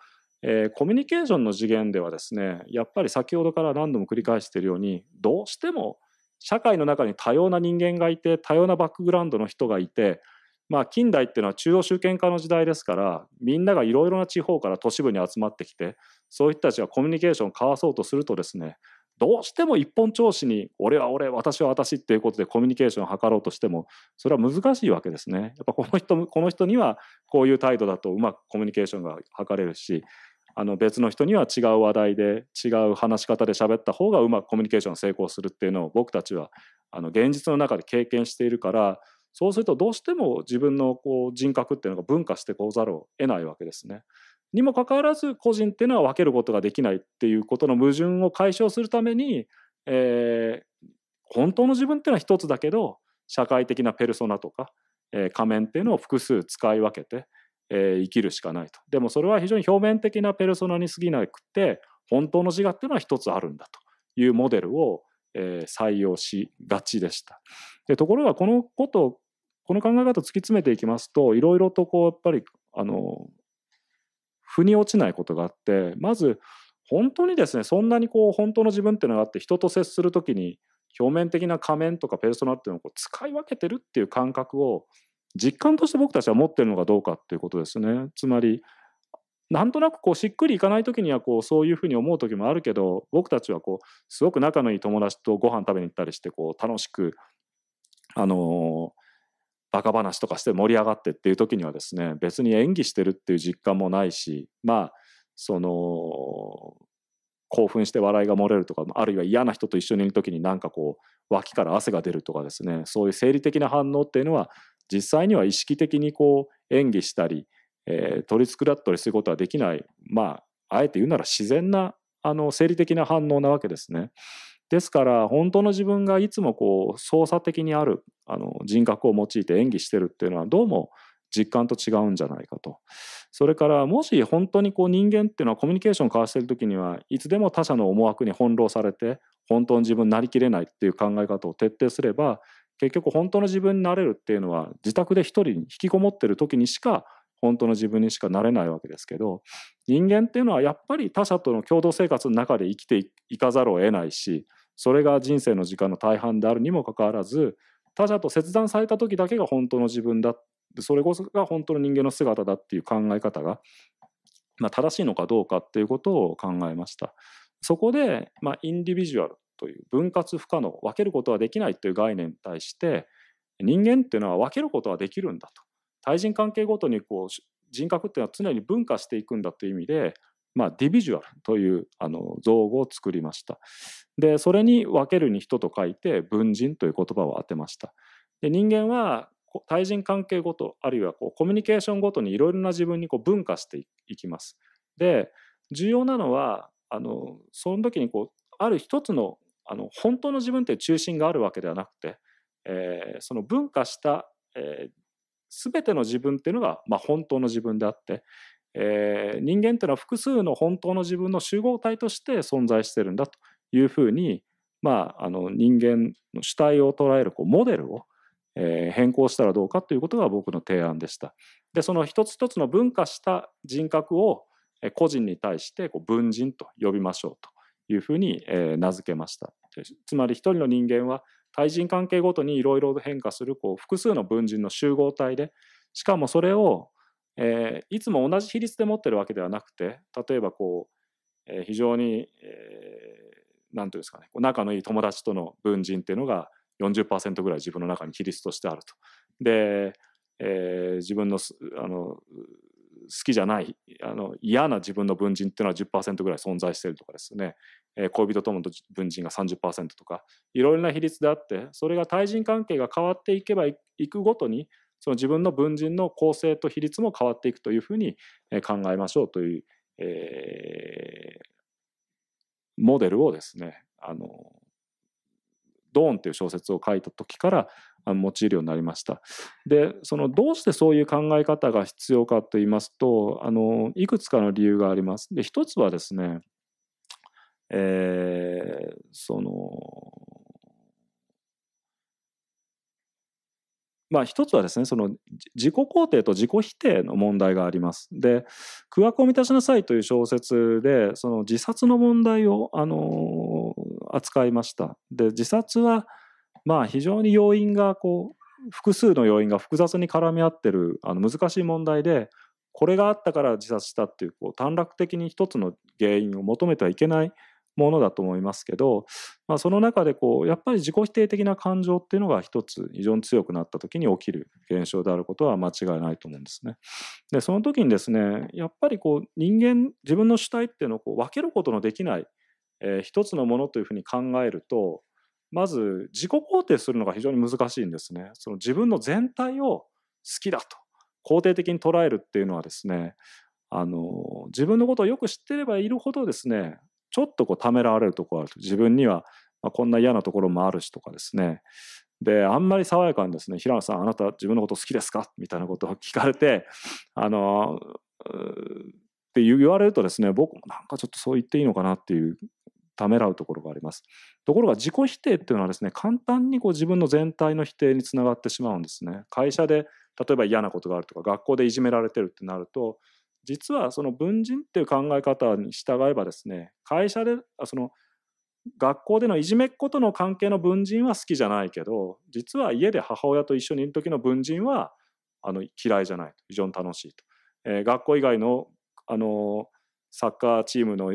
Speaker 2: えー、コミュニケーションの次元ではですねやっぱり先ほどから何度も繰り返しているようにどうしても社会の中に多様な人間がいて多様なバックグラウンドの人がいてまあ、近代っていうのは中央集権化の時代ですからみんながいろいろな地方から都市部に集まってきてそういう人たちがコミュニケーションを交わそうとするとですねどうしても一本調子に俺は俺私は私っていうことでコミュニケーションを図ろうとしてもそれは難しいわけですね。やっぱこの人この人にはこういう態度だとうまくコミュニケーションが図れるしあの別の人には違う話題で違う話し方で喋った方がうまくコミュニケーション成功するっていうのを僕たちはあの現実の中で経験しているからそうするとどうしても自分のこう人格っていうのが分化してこざるを得ないわけですね。にもかかわらず個人っていうのは分けることができないっていうことの矛盾を解消するために、えー、本当の自分っていうのは一つだけど社会的なペルソナとか、えー、仮面っていうのを複数使い分けて、えー、生きるしかないと。でもそれは非常に表面的なペルソナに過ぎなくて本当の自我っていうのは一つあるんだというモデルを、えー、採用しがちでした。でところがこのことをこの考え方を突き詰めていきますといろいろとこうやっぱりあの腑に落ちないことがあってまず本当にですねそんなにこう本当の自分っていうのがあって人と接する時に表面的な仮面とかペルソナっていうのをこう使い分けてるっていう感覚を実感として僕たちは持ってるのかどうかっていうことですね。つまりなんとなくこうしっくりいかない時にはこうそういうふうに思う時もあるけど僕たちはこうすごく仲のいい友達とご飯食べに行ったりしてこう楽しくあのーバカ話とかして盛り上がってっていう時にはですね別に演技してるっていう実感もないしまあその興奮して笑いが漏れるとかあるいは嫌な人と一緒にいる時に何かこう脇から汗が出るとかですねそういう生理的な反応っていうのは実際には意識的にこう演技したり、えー、取り繕ったりすることはできないまああえて言うなら自然なあの生理的な反応なわけですね。ですから本当の自分がいつもこう操作的にあるあの人格を用いて演技してるっていうのはどうも実感と違うんじゃないかと。それからもし本当にこう人間っていうのはコミュニケーションを交わしてる時にはいつでも他者の思惑に翻弄されて本当の自分になりきれないっていう考え方を徹底すれば結局本当の自分になれるっていうのは自宅で一人に引きこもってる時にしか本当の自分にしかなれないわけですけど人間っていうのはやっぱり他者との共同生活の中で生きていかざるを得ないしそれが人生の時間の大半であるにもかかわらず他者と切断された時だけが本当の自分だそれこそが本当の人間の姿だっていう考え方が、まあ、正しいのかどうかっていうことを考えましたそこで、まあ、インディビジュアルという分割不可能分けることはできないという概念に対して人間っていうのは分けることはできるんだと対人関係ごとにこう人格っていうのは常に分化していくんだという意味でまあ、ディビジュアルというあの造語を作りました。で、それに分けるに人と書いて、文人という言葉を当てました。で人間は対人関係ごと、あるいはこうコミュニケーションごとにいろいろな自分にこう分化していきます。で、重要なのは、あのその時にこうある一つのあの本当の自分という中心があるわけではなくて、えー、その分化した、えー、全ての自分っていうのが、まあ、本当の自分であって、えー、人間というのは複数の本当の自分の集合体として存在してるんだというふうに、まあ、あの人間の主体を捉えるこうモデルを、えー、変更したらどうかということが僕の提案でした。でその一つ一つの分化した人格を個人に対してこう分人と呼びましょうというふうに、えー、名付けました。つまり一人の人間は対人関係ごとにいろいろ変化するこう複数の分人の集合体でしかもそれをえー、いつも同じ比率で持ってるわけではなくて例えばこう、えー、非常に何、えー、ていうんですかね仲のいい友達との分人っていうのが40%ぐらい自分の中に比率としてあると。で、えー、自分のあの好きじゃないあの嫌な自分の分人っていうのは10%ぐらい存在してるとかですね、えー、恋人ともの分人が30%とかいろいろな比率であってそれが対人関係が変わっていけばいくごとにその自分の文人の構成と比率も変わっていくというふうに考えましょうという、えー、モデルをですねあのドーンという小説を書いた時から用いるようになりました。でそのどうしてそういう考え方が必要かと言いますとあのいくつかの理由があります。で一つはですね、えー、そのまあ、一つはですねその自己肯定と自己否定の問題があります。で「空白を満たしなさい」という小説でその自殺の問題を、あのー、扱いました。で自殺はまあ非常に要因がこう複数の要因が複雑に絡み合ってるあの難しい問題でこれがあったから自殺したっていうこう短絡的に一つの原因を求めてはいけないものだと思いますけど、まあ、その中でこうやっぱり自己否定的な感情っていうのが一つ非常に強くなった時に起きる現象であることは間違いないと思うんですね。でその時にですねやっぱりこう人間自分の主体っていうのをこう分けることのできない、えー、一つのものというふうに考えるとまず自己肯定するのが非常に難しいんですね。その自分の全体を好きだと肯定的に捉えるっていうのはですねあの自分のことをよく知っていればいるほどですねちょっとこうためらわれるところがあると自分にはこんな嫌なところもあるしとかですねであんまり爽やかにですね平野さんあなた自分のこと好きですかみたいなことを聞かれてあのって言われるとですね僕もなんかちょっとそう言っていいのかなっていうためらうところがありますところが自己否定っていうのはですね簡単にこう自分の全体の否定につながってしまうんですね会社で例えば嫌なことがあるとか学校でいじめられてるってなると実はその文人っていう考え方に従えばですね会社でその学校でのいじめっ子との関係の文人は好きじゃないけど実は家で母親と一緒にいる時の文人はあの嫌いじゃないと非常に楽しいと、えー、学校以外のあのサッカーチームの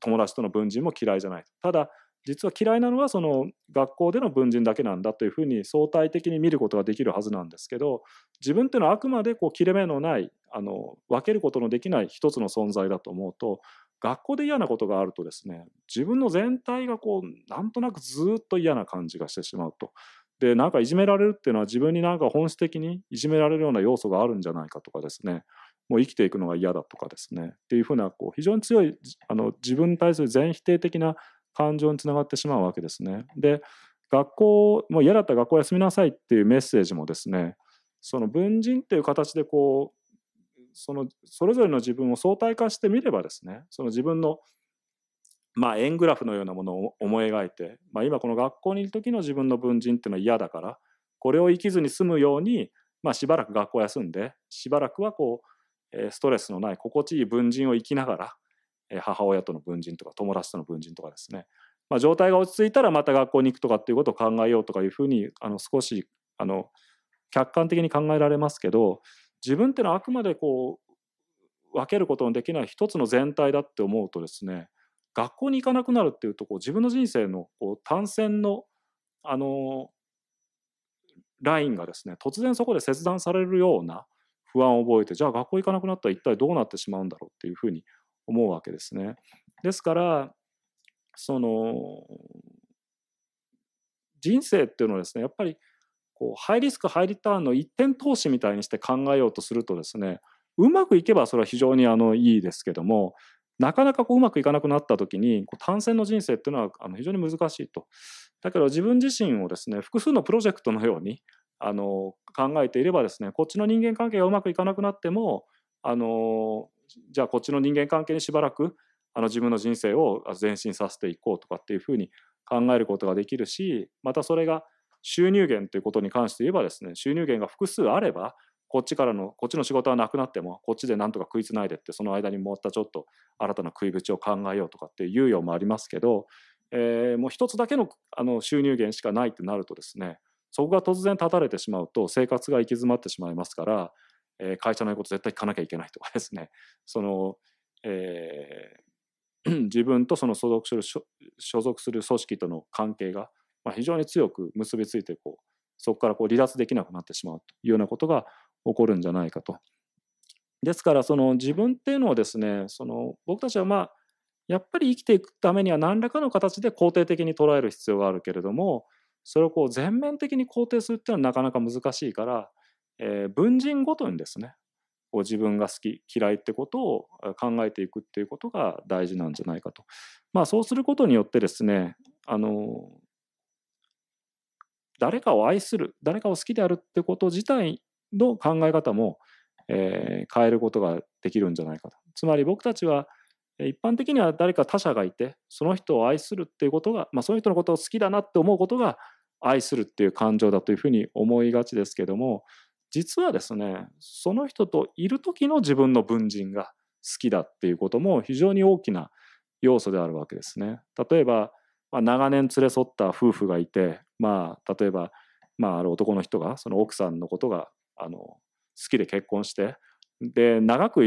Speaker 2: 友達との文人も嫌いじゃないただ実は嫌いなのはその学校での文人だけなんだというふうに相対的に見ることができるはずなんですけど自分っていうのはあくまでこう切れ目のないあの分けることのできない一つの存在だと思うと学校で嫌なことがあるとですね自分の全体がこうなんとなくずっと嫌な感じがしてしまうと。でなんかいじめられるっていうのは自分になんか本質的にいじめられるような要素があるんじゃないかとかですねもう生きていくのが嫌だとかですねっていうふうなこう非常に強いあの自分に対する全否定的な感情につながってしまうわけですね。で学校もう嫌だったら学校休みなさいっていうメッセージもですねその文人っていう形でこうそのそれぞれの自分を相対化してみればですねその自分のまあ、円グラフのようなものを思い描いて、まあ、今この学校にいる時の自分の文人っていうのは嫌だからこれを生きずに済むように、まあ、しばらく学校休んでしばらくはこうストレスのない心地いい文人を生きながら母親との分人とか友達との分人とかですね、まあ、状態が落ち着いたらまた学校に行くとかっていうことを考えようとかいうふうにあの少しあの客観的に考えられますけど自分っていうのはあくまでこう分けることのできない一つの全体だって思うとですね学校に行かなくなるっていうとこう自分の人生のこう単線のあのラインがですね突然そこで切断されるような不安を覚えてじゃあ学校行かなくなったら一体どうなってしまうんだろうっていうふうに思うわけですね。ですからその人生っていうのはですねやっぱりこうハイリスクハイリターンの一点投資みたいにして考えようとするとですねうまくいけばそれは非常にあのいいですけどもなかなかこううまくいかなくなった時にこう単線の人生っていうのはあの非常に難しいと。だけど自分自身をですね複数のプロジェクトのようにあの考えていればですねこっちの人間関係がうまくいかなくなってもあのじゃあこっちの人間関係にしばらくあの自分の人生を前進させていこうとかっていうふうに考えることができるしまたそれが収入源ということに関して言えばですね収入源が複数あればこっちからのこっちの仕事はなくなってもこっちでなんとか食いつないでってその間にもったちょっと新たな食い口を考えようとかっていう猶予もありますけど、えー、もう一つだけのあの収入源しかないってなるとですねそこが突然断たれてしまうと生活が行き詰まってしまいますからえー、会社の言うこと絶対聞かなきゃいけないとかですね その、えー、自分とその所属する所属する組織との関係が、まあ、非常に強く結びついてこうそこからこう離脱できなくなってしまうというようなことが起こるんじゃないかと。ですからその自分っていうのをですねその僕たちはまあやっぱり生きていくためには何らかの形で肯定的に捉える必要があるけれどもそれをこう全面的に肯定するっていうのはなかなか難しいからえー、文人ごとにですねこう自分が好き嫌いってことを考えていくっていうことが大事なんじゃないかと。まあ、そうすることによってですねあの誰かを愛する誰かを好きであるってこと自体の考え方も、えー、変えることができるんじゃないかと。つまり僕たちは一般的には誰か他者がいてその人を愛するっていうことが、まあ、その人のことを好きだなって思うことが愛するっていう感情だというふうに思いがちですけども実はですねその人といる時の自分の文人が好きだっていうことも非常に大きな要素であるわけですね。例えば、まあ、長年連れ添った夫婦がいて、まあ、例えば、まあ、ある男の人がその奥さんのことがあの好きで結婚してで長く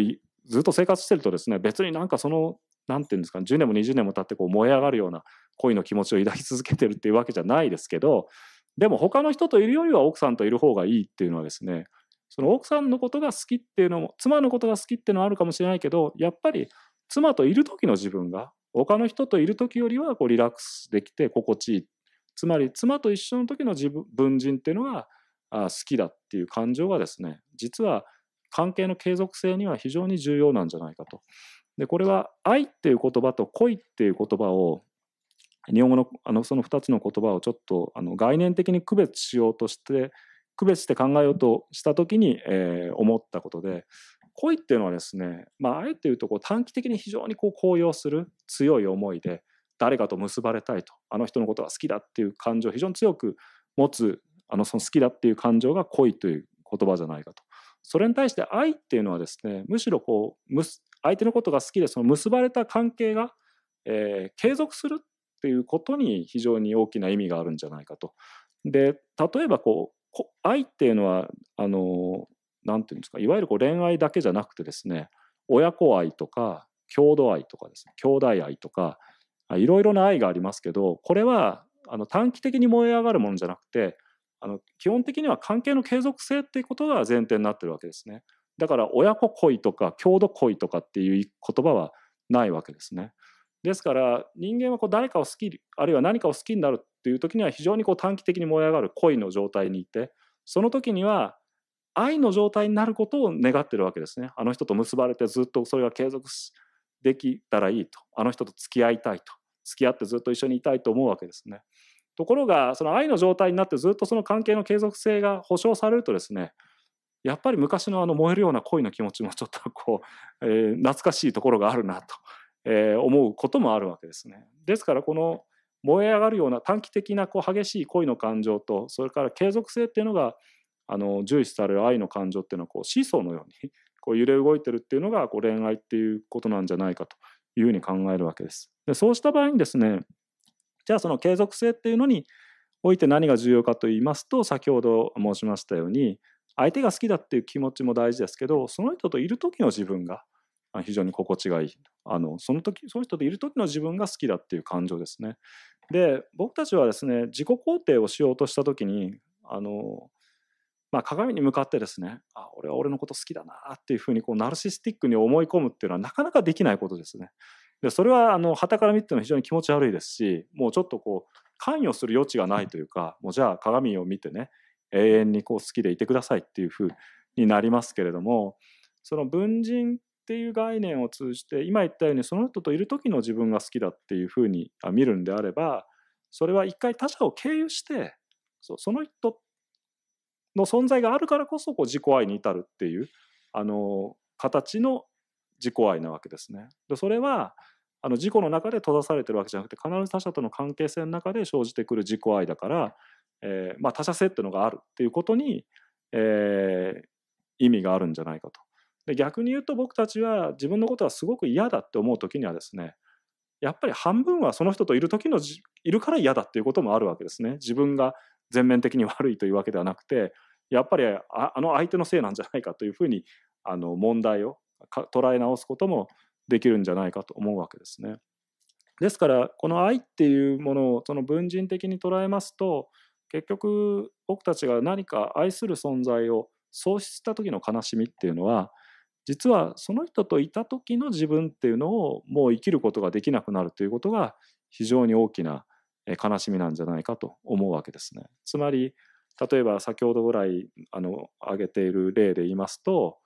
Speaker 2: ずっと生活してるとですね別になんかその何て言うんですか、10年も20年も経ってこう燃え上がるような恋の気持ちを抱き続けてるっていうわけじゃないですけどでも他の人といるよりは奥さんといる方がいいっていうのはですね、その奥さんのことが好きっていうのも、妻のことが好きっていうのはあるかもしれないけど、やっぱり妻といる時の自分が、他の人といる時よりはこうリラックスできて心地いい。つまり妻と一緒の時の自分、文人っていうのが好きだっていう感情がですね、実は関係の継続性には非常に重要なんじゃないかと。で、これは愛っていう言葉と恋っていう言葉を日本語のあのその2つの言葉をちょっとあの概念的に区別しようとして区別して考えようとした時に、えー、思ったことで恋っていうのはですね、まあ、あえて言うとこう短期的に非常にこう高揚する強い思いで誰かと結ばれたいとあの人のことが好きだっていう感情を非常に強く持つあのその好きだっていう感情が恋という言葉じゃないかとそれに対して愛っていうのはですねむしろこう相手のことが好きでその結ばれた関係が、えー、継続するっっていうことに非常に大きな意味があるんじゃないかと。で例えばこう愛っていうのはあのなんていうんですかいわゆるこう恋愛だけじゃなくてですね親子愛とか郷土愛とかですね兄弟愛とかいろいろな愛がありますけどこれはあの短期的に燃え上がるものじゃなくてあの基本的には関係の継続性っていうことが前提になってるわけですねだから親子恋とか郷土恋とかっていう言葉はないわけですねですから人間はこう誰かを好きあるいは何かを好きになるっていう時には非常にこう短期的に燃え上がる恋の状態にいてその時には愛の状態になることを願ってるわけですねあの人と結ばれてずっとそれが継続できたらいいとあの人と付き合いたいと付き合ってずっと一緒にいたいと思うわけですねところがその愛の状態になってずっとその関係の継続性が保証されるとですねやっぱり昔のあの燃えるような恋の気持ちもちょっとこう、えー、懐かしいところがあるなとえー、思うこともあるわけですね。ですからこの燃え上がるような短期的なこう激しい恋の感情とそれから継続性っていうのがあの重視される愛の感情っていうのはこうシーソーのように こう揺れ動いてるっていうのがこう恋愛っていうことなんじゃないかというふうに考えるわけです。でそうした場合にですねじゃあその継続性っていうのにおいて何が重要かと言いますと先ほど申しましたように相手が好きだっていう気持ちも大事ですけどその人といる時の自分が非常に心地がいいあのその時その人といる時の自分が好きだっていう感情ですねで僕たちはですね自己肯定をしようとした時にあの、まあ、鏡に向かってですねあ俺は俺のこと好きだなっていうふうにこうナルシスティックに思い込むっていうのはなかなかできないことですねでそれはあの旗から見ても非常に気持ち悪いですしもうちょっとこう関与する余地がないというかもうじゃあ鏡を見てね永遠にこう好きでいてくださいっていうふうになりますけれどもその文人っていう概念を通じて今言ったようにその人といる時の自分が好きだっていうふうに見るんであればそれは一回他者を経由してその人の存在があるからこそこう自己愛に至るっていうあの形の自己愛なわけですね。でそれはあの自己の中で閉ざされてるわけじゃなくて必ず他者との関係性の中で生じてくる自己愛だから、えーまあ、他者性っていうのがあるっていうことに、えー、意味があるんじゃないかと。で逆に言うと僕たちは自分のことはすごく嫌だって思う時にはですねやっぱり半分はその人といる時のいるから嫌だっていうこともあるわけですね自分が全面的に 悪いというわけではなくてやっぱりあの相手のせいなんじゃないかというふうにあの問題を捉え直すこともできるんじゃないかと思うわけですね。ですからこの愛っていうものをその文人的に捉えますと結局僕たちが何か愛する存在を喪失した時の悲しみっていうのは実はその人といた時の自分っていうのをもう生きることができなくなるということが非常に大きな悲しみなんじゃないかと思うわけですね。つまり例えば先ほどぐらいあの挙げている例で言いますと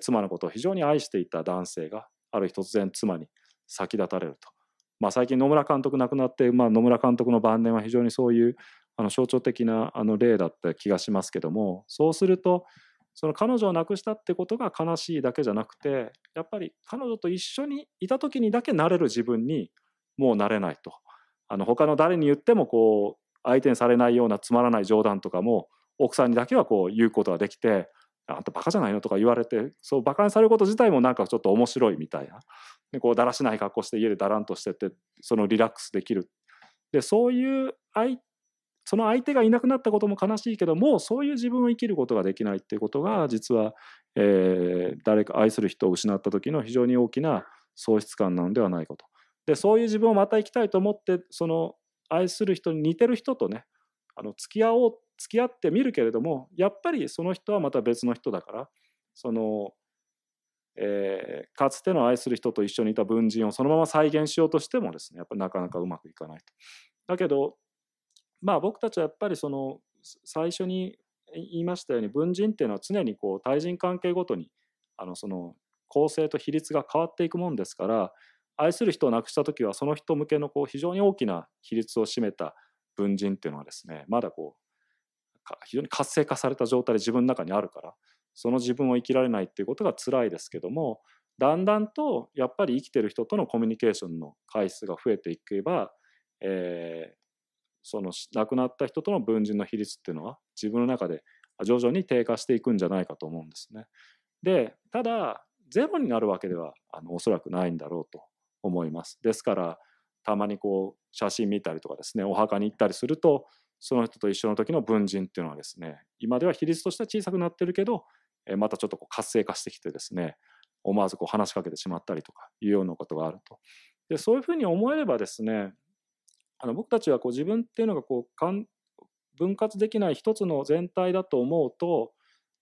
Speaker 2: 妻のことを非常に愛していた男性がある日突然妻に先立たれると、まあ、最近野村監督亡くなって、まあ、野村監督の晩年は非常にそういうあの象徴的なあの例だった気がしますけどもそうするとその彼女を亡くしたってことが悲しいだけじゃなくてやっぱり彼女と一緒にいた時にだけなれる自分にもうなれないとあの他の誰に言ってもこう相手にされないようなつまらない冗談とかも奥さんにだけはこう言うことができて「あんたバカじゃないの?」とか言われてそうバカにされること自体もなんかちょっと面白いみたいなでこうだらしない格好して家でだらんとしててそのリラックスできるでそういう相その相手がいなくなったことも悲しいけどもうそういう自分を生きることができないっていうことが実は、えー、誰か愛する人を失った時の非常に大きな喪失感なんではないかと。でそういう自分をまた生きたいと思ってその愛する人に似てる人とねあの付き合おう付き合ってみるけれどもやっぱりその人はまた別の人だからその、えー、かつての愛する人と一緒にいた文人をそのまま再現しようとしてもですねやっぱなかなかうまくいかないと。だけどまあ、僕たちはやっぱりその最初に言いましたように文人っていうのは常にこう対人関係ごとにあのその構成と比率が変わっていくもんですから愛する人を亡くした時はその人向けのこう非常に大きな比率を占めた文人っていうのはですねまだこう非常に活性化された状態で自分の中にあるからその自分を生きられないっていうことが辛いですけどもだんだんとやっぱり生きてる人とのコミュニケーションの回数が増えていけば、えー、その亡くなった人との分人の比率っていうのは自分の中で徐々に低下していくんじゃないかと思うんですね。でただゼロになるわけではあのおそらくないんだろうと思います。ですからたまにこう写真見たりとかですねお墓に行ったりするとその人と一緒の時の分人っていうのはですね今では比率としては小さくなってるけどまたちょっとこう活性化してきてですね思わずこう話しかけてしまったりとかいうようなことがあると。でそういうふうに思えればですねあの僕たちはこう自分っていうのがこうかん分割できない一つの全体だと思うと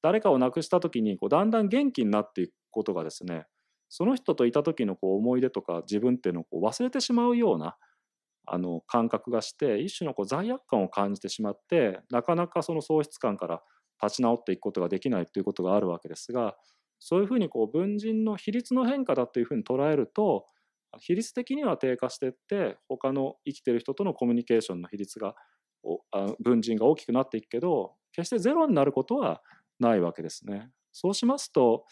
Speaker 2: 誰かを亡くした時にこうだんだん元気になっていくことがですねその人といた時のこう思い出とか自分っていうのをこう忘れてしまうようなあの感覚がして一種のこう罪悪感を感じてしまってなかなかその喪失感から立ち直っていくことができないということがあるわけですがそういうふうにこう文人の比率の変化だというふうに捉えると比率的には低下していって他の生きてる人とのコミュニケーションの比率が分人が大きくなっていくけど決してゼロになることはないわけですね。そうしますと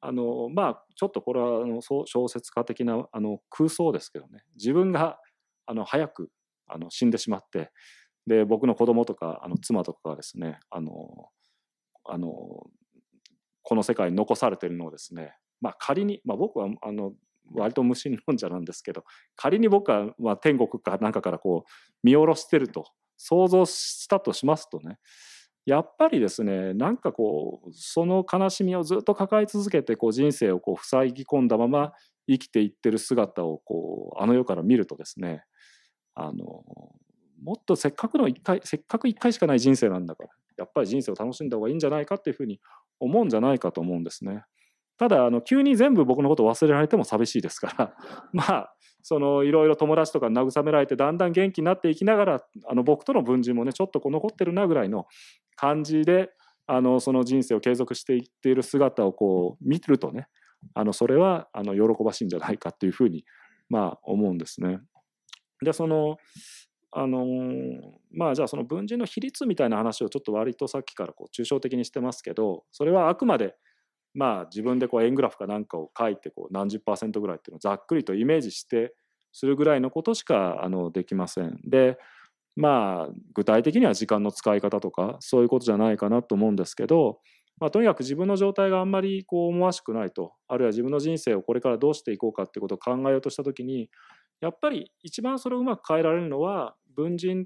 Speaker 2: あのまあちょっとこれはあの小説家的なあの空想ですけどね自分があの早くあの死んでしまってで僕の子供とかあの妻とかがですねあのあのこの世界に残されてるのをですねまあ仮に、まあ、僕はあの割と無神論者なんですけど仮に僕は、まあ、天国かなんかからこう見下ろしてると想像したとしますとねやっぱりですねなんかこうその悲しみをずっと抱え続けてこう人生をこう塞ぎ込んだまま生きていってる姿をこうあの世から見るとですねあのもっとせっかくの1回せっかく1回しかない人生なんだからやっぱり人生を楽しんだ方がいいんじゃないかっていうふうに思うんじゃないかと思うんですね。ただあの急に全部僕のことを忘れられても寂しいですから まあそのいろいろ友達とか慰められてだんだん元気になっていきながらあの僕との分人もねちょっとこう残ってるなぐらいの感じであのその人生を継続していっている姿をこう見るとねあのそれはあの喜ばしいんじゃないかっていうふうにまあ思うんですね。でそのあのまあじゃあその文人の比率みたいな話をちょっと割とさっきからこう抽象的にしてますけどそれはあくまでまあ自分でこう円グラフかなんかを書いてこう何十パーセントぐらいっていうのをざっくりとイメージしてするぐらいのことしかあのできません。でまあ具体的には時間の使い方とかそういうことじゃないかなと思うんですけど、まあ、とにかく自分の状態があんまりこう思わしくないとあるいは自分の人生をこれからどうしていこうかってことを考えようとした時にやっぱり一番それをうまく変えられるのは文人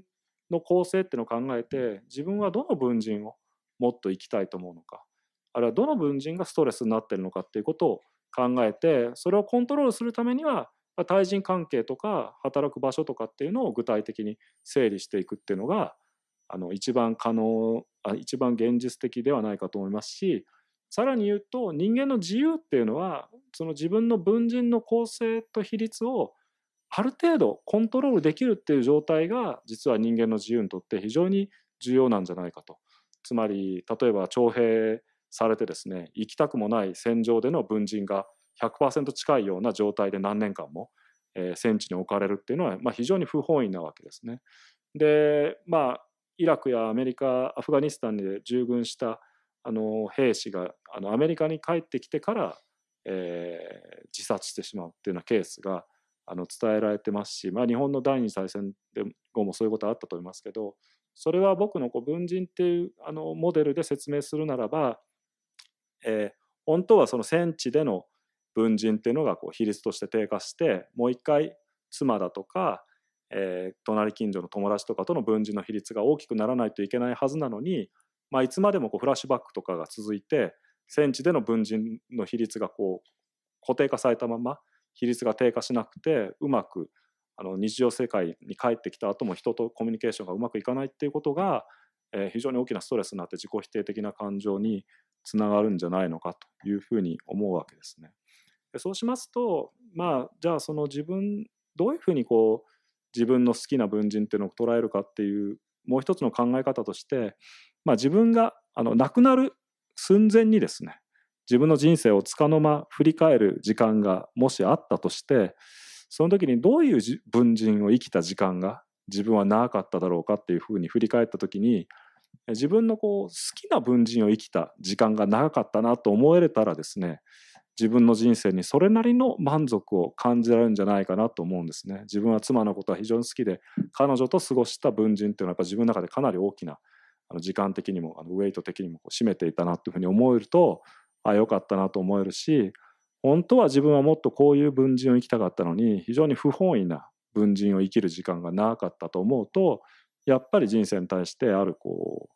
Speaker 2: の構成っていうのを考えて自分はどの文人をもっと生きたいと思うのかあるいはどの文人がストレスになってるのかっていうことを考えてそれをコントロールするためには対人関係とか働く場所とかっていうのを具体的に整理していくっていうのがあの一番可能あ一番現実的ではないかと思いますしさらに言うと人間の自由っていうのはその自分の文人の構成と比率をある程度コントロールできるっていう状態が実は人間の自由にとって非常に重要なんじゃないかと。つまり例えば徴兵されてですね行きたくもない戦場での文人が100%近いような状態で何年間も、えー、戦地に置かれるっていうのは、まあ、非常に不本意なわけですね。でまあイラクやアメリカアフガニスタンで従軍したあの兵士があのアメリカに帰ってきてから、えー、自殺してしまうっていうようなケースがあの伝えられてますし、まあ、日本の第二次大戦で後もそういうことあったと思いますけどそれは僕のこう文人っていうあのモデルで説明するならばえー、本当はその戦地での文人っていうのがこう比率として低下してもう一回妻だとか、えー、隣近所の友達とかとの文人の比率が大きくならないといけないはずなのに、まあ、いつまでもこうフラッシュバックとかが続いて戦地での文人の比率がこう固定化されたまま比率が低下しなくてうまくあの日常世界に帰ってきた後も人とコミュニケーションがうまくいかないっていうことがえー、非常に大きなストレスになって自己否定的な感情につながるんじゃないのかというふうに思うわけですね。そうしますとまあじゃあその自分どういうふうにこう自分の好きな文人っていうのを捉えるかっていうもう一つの考え方として、まあ、自分があの亡くなる寸前にですね自分の人生をつかの間振り返る時間がもしあったとしてその時にどういう文人を生きた時間が自分はなかっただろうかっていうふうに振り返った時に自分のこう好きな文人を生きた時間が長かったなと思えれたらですね自分の人生にそれなりの満足を感じられるんじゃないかなと思うんですね。自分は妻のことは非常に好きで彼女と過ごした文人っていうのはやっぱ自分の中でかなり大きなあの時間的にもあのウェイト的にもこう占めていたなっていうふうに思えるとあ良かったなと思えるし本当は自分はもっとこういう文人を生きたかったのに非常に不本意な文人を生きる時間が長かったと思うとやっぱり人生に対してあるこう、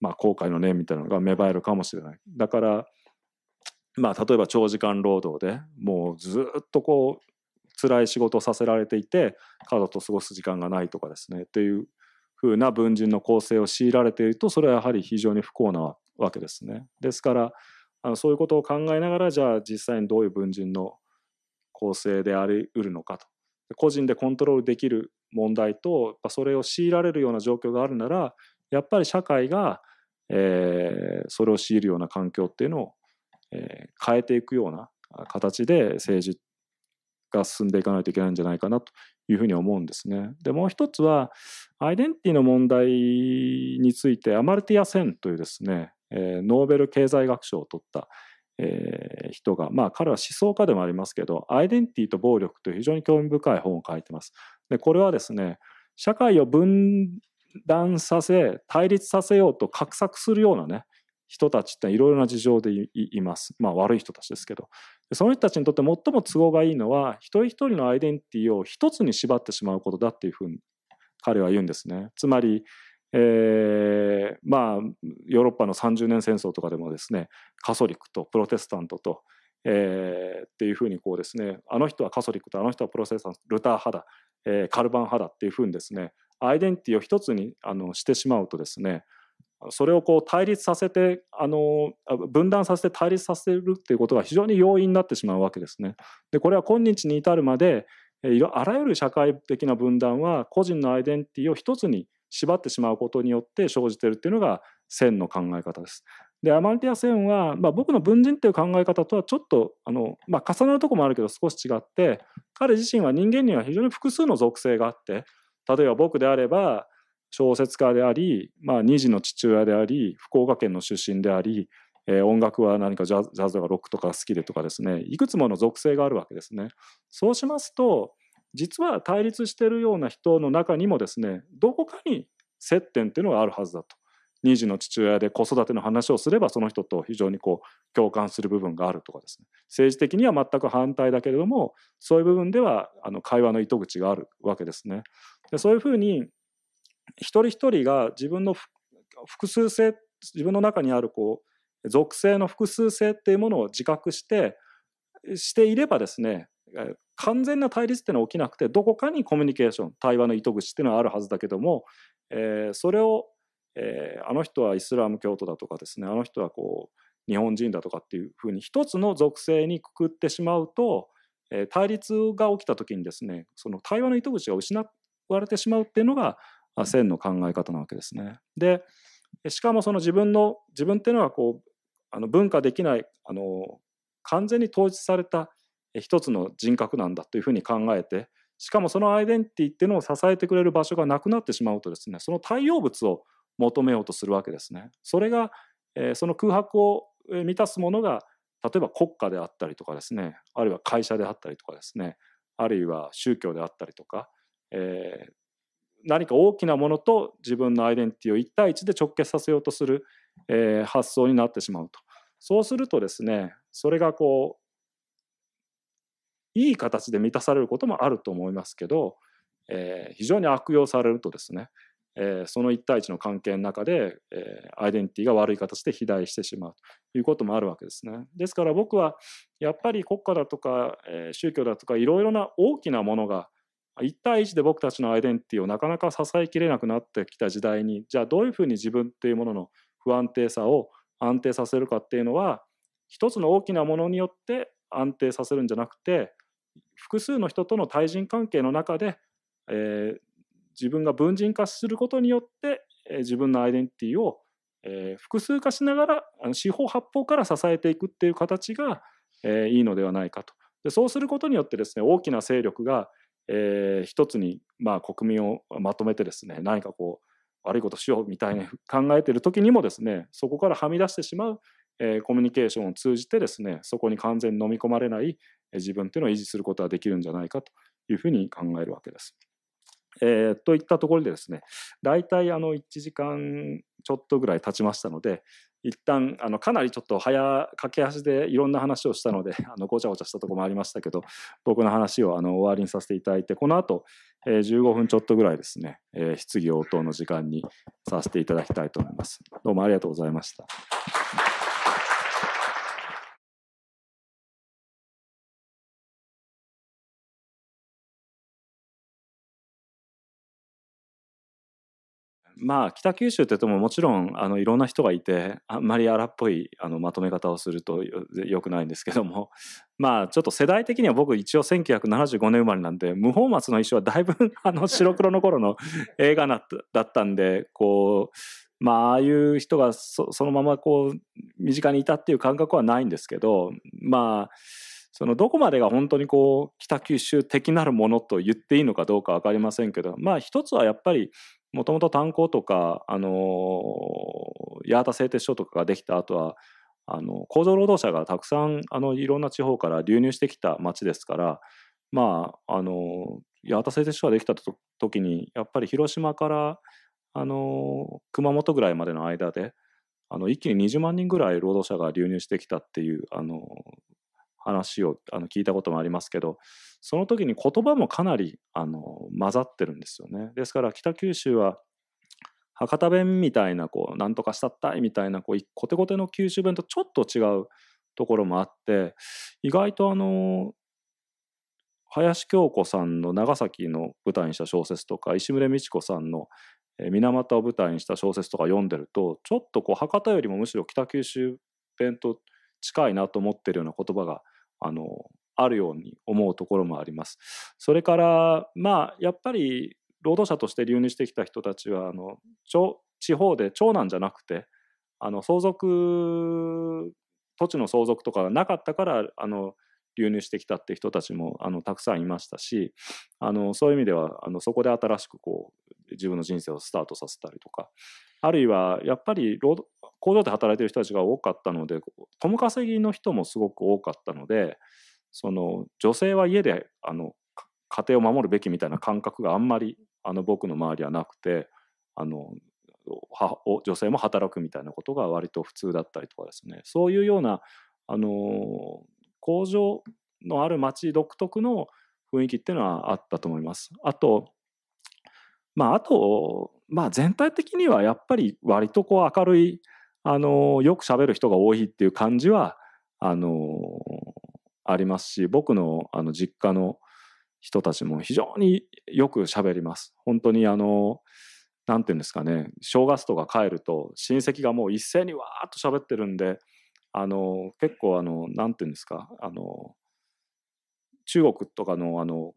Speaker 2: まあ、後悔の念みたいなのが芽生えるかもしれない。だからまあ、例えば長時間労働でもうずっとこう辛い仕事をさせられていて家族と過ごす時間がないとかですねっていうふうな文人の構成を強いられているとそれはやはり非常に不幸なわけですね。ですからあのそういうことを考えながらじゃあ実際にどういう文人の構成であり得るのかと個人でコントロールできる問題とそれを強いられるような状況があるならやっぱり社会が、えー、それを強いるような環境っていうのを、えー、変えていくような形で政治が進んでいかないといけないんじゃないかなというふうに思うんですね。でもう一つはアイデンティティの問題についてアマルティア・センというですね、えー、ノーベル経済学賞を取ったえー、人が、まあ、彼は思想家でもありますけど、アイデンティティと暴力という非常に興味深い本を書いてます。で、これはですね、社会を分断させ、対立させようと画策するようなね、人たちっていろいろな事情でいます。まあ悪い人たちですけど。その人たちにとって最も都合がいいのは、一人一人のアイデンティティを一つに縛ってしまうことだっていうふうに彼は言うんですね。つまり、えー、まあヨーロッパの30年戦争とかでもですねカソリックとプロテスタントと、えー、っていうふうにこうですねあの人はカソリックとあの人はプロテスタントルター派だ、えー、カルバン派だっていうふうにですねアイデンティティを一つにあのしてしまうとですねそれをこう対立させてあの分断させて対立させるっていうことが非常に容易になってしまうわけですね。でこれは今日に至るまであらゆる社会的な分断は個人のアイデンティティを一つに縛ってしまうことによって生じてるっていうのが線の考え方です。でアマルティア線は、まあ、僕の文人っていう考え方とはちょっとあの、まあ、重なるとこもあるけど少し違って彼自身は人間には非常に複数の属性があって例えば僕であれば小説家であり、まあ、2児の父親であり福岡県の出身であり、えー、音楽は何かジャズとかロックとか好きでとかですねいくつもの属性があるわけですね。そうしますと実は対立してるような人の中にもですねどこかに接点っていうのがあるはずだと2児の父親で子育ての話をすればその人と非常にこう共感する部分があるとかですね政治的には全く反対だけれどもそういう部分ではあの会話の糸口があるわけですね。でそういうふうに一人一人が自分の複数性自分の中にあるこう属性の複数性っていうものを自覚してしていればですね完全な対立っていうのは起きなくてどこかにコミュニケーション対話の糸口っていうのはあるはずだけども、えー、それを、えー、あの人はイスラム教徒だとかですねあの人はこう日本人だとかっていうふうに一つの属性にくくってしまうと、えー、対立が起きた時にですねその対話の糸口が失われてしまうっていうのが線の考え方なわけですね。でしかもその自分の自分っていうのはこうあの文化できないあの完全に統一された一つの人格なんだというふうに考えてしかもそのアイデンティティっていうのを支えてくれる場所がなくなってしまうとですねその対応物を求めようとするわけですね。それが、えー、その空白を満たすものが例えば国家であったりとかですねあるいは会社であったりとかですねあるいは宗教であったりとか、えー、何か大きなものと自分のアイデンティティを1対1で直結させようとする、えー、発想になってしまうとそうするとですねそれがこいい形で満たされることもあると思いますけど、えー、非常に悪用されるとですね、えー、その一対一の関係の中で、えー、アイデンティティが悪い形で肥大してしまうということもあるわけですね。ですから僕はやっぱり国家だとか、えー、宗教だとかいろいろな大きなものが一対一で僕たちのアイデンティティをなかなか支えきれなくなってきた時代にじゃあどういうふうに自分っていうものの不安定さを安定させるかっていうのは一つの大きなものによって安定させるんじゃなくて複数の人との対人関係の中で、えー、自分が文人化することによって、えー、自分のアイデンティティを、えー、複数化しながらあの四方八方から支えていくっていう形が、えー、いいのではないかとでそうすることによってですね大きな勢力が、えー、一つに、まあ、国民をまとめてですね何かこう悪いことしようみたいに考えてる時にもですねそこからはみ出してしまうえコミュニケーションを通じてですね、そこに完全に飲み込まれない自分っていうのを維持することができるんじゃないかというふうに考えるわけです。えー、といったところでですね、大体あの1時間ちょっとぐらい経ちましたので、一旦あのかなりちょっと早駆け足でいろんな話をしたので あのごちゃごちゃしたとこもありましたけど僕の話をあの終わりにさせていただいてこの後、えー、15分ちょっとぐらいですね、えー、質疑応答の時間に
Speaker 1: させていただきたいと思いますどうもありがとうございました。まあ北九州ってとももちろんあのいろんな人がいてあんまり荒っぽいあのまとめ方をすると
Speaker 2: よくないんですけども まあちょっと世代的には僕一応1975年生まれなんで無本松の衣装はだいぶ あの白黒の頃の映画だったんでこうまあああいう人がそのままこう身近にいたっていう感覚はないんですけどまあそのどこまでが本当にこう北九州的なるものと言っていいのかどうか分かりませんけどまあ一つはやっぱりもともと炭鉱とか、あのー、八幡製鉄所とかができた後はあの工場労働者がたくさんあのいろんな地方から流入してきた町ですから、まあ、あのー、八幡製鉄所ができた時にやっぱり広島からあのー、熊本ぐらいまでの間であの一気に20万人ぐらい労働者が流入してきたっていうあの話をあの聞いたこともありますけどその時に言葉もかなりあの混ざってるんですよねですから北九州は博多弁みたいなこうなんとかしたったいみたいなこうコテコテの九州弁とちょっと違うところもあって意外とあの林京子さんの長崎の舞台にした小説とか石牟礼美智子さんの水俣を舞台にした小説とか読んでるとちょっとこう博多よりもむしろ北九州弁と近いなと思ってるような言葉があのあるように思うところもあります。それからまあやっぱり労働者として流入してきた人たちはあの地方で長男じゃなくてあの相続土地の相続とかがなかったからあの流入してきたって人たちもあのたくさんいましたしあのそういう意味ではあのそこで新しくこう自分の人生をスタートさせたりとかあるいはやっぱり工場で働いてる人たちが多かったので共稼ぎの人もすごく多かったのでその女性は家であの家庭を守るべきみたいな感覚があんまりあの僕の周りはなくてあの女性も働くみたいなことが割と普通だったりとかですねそういうようなあの工場のある町独特の雰囲気っていうのはあったと思います。あと、まあ、あと、まあ、全体的にはやっぱり割とこう明るい、あの、よく喋る人が多いっていう感じは、あの、ありますし、僕のあの実家の人たちも非常によく喋ります。本当にあの、なんていうんですかね、正月とか帰ると親戚がもう一斉にわーっと喋ってるんで、あの結構あのなんていうんですかあの中国とかのあの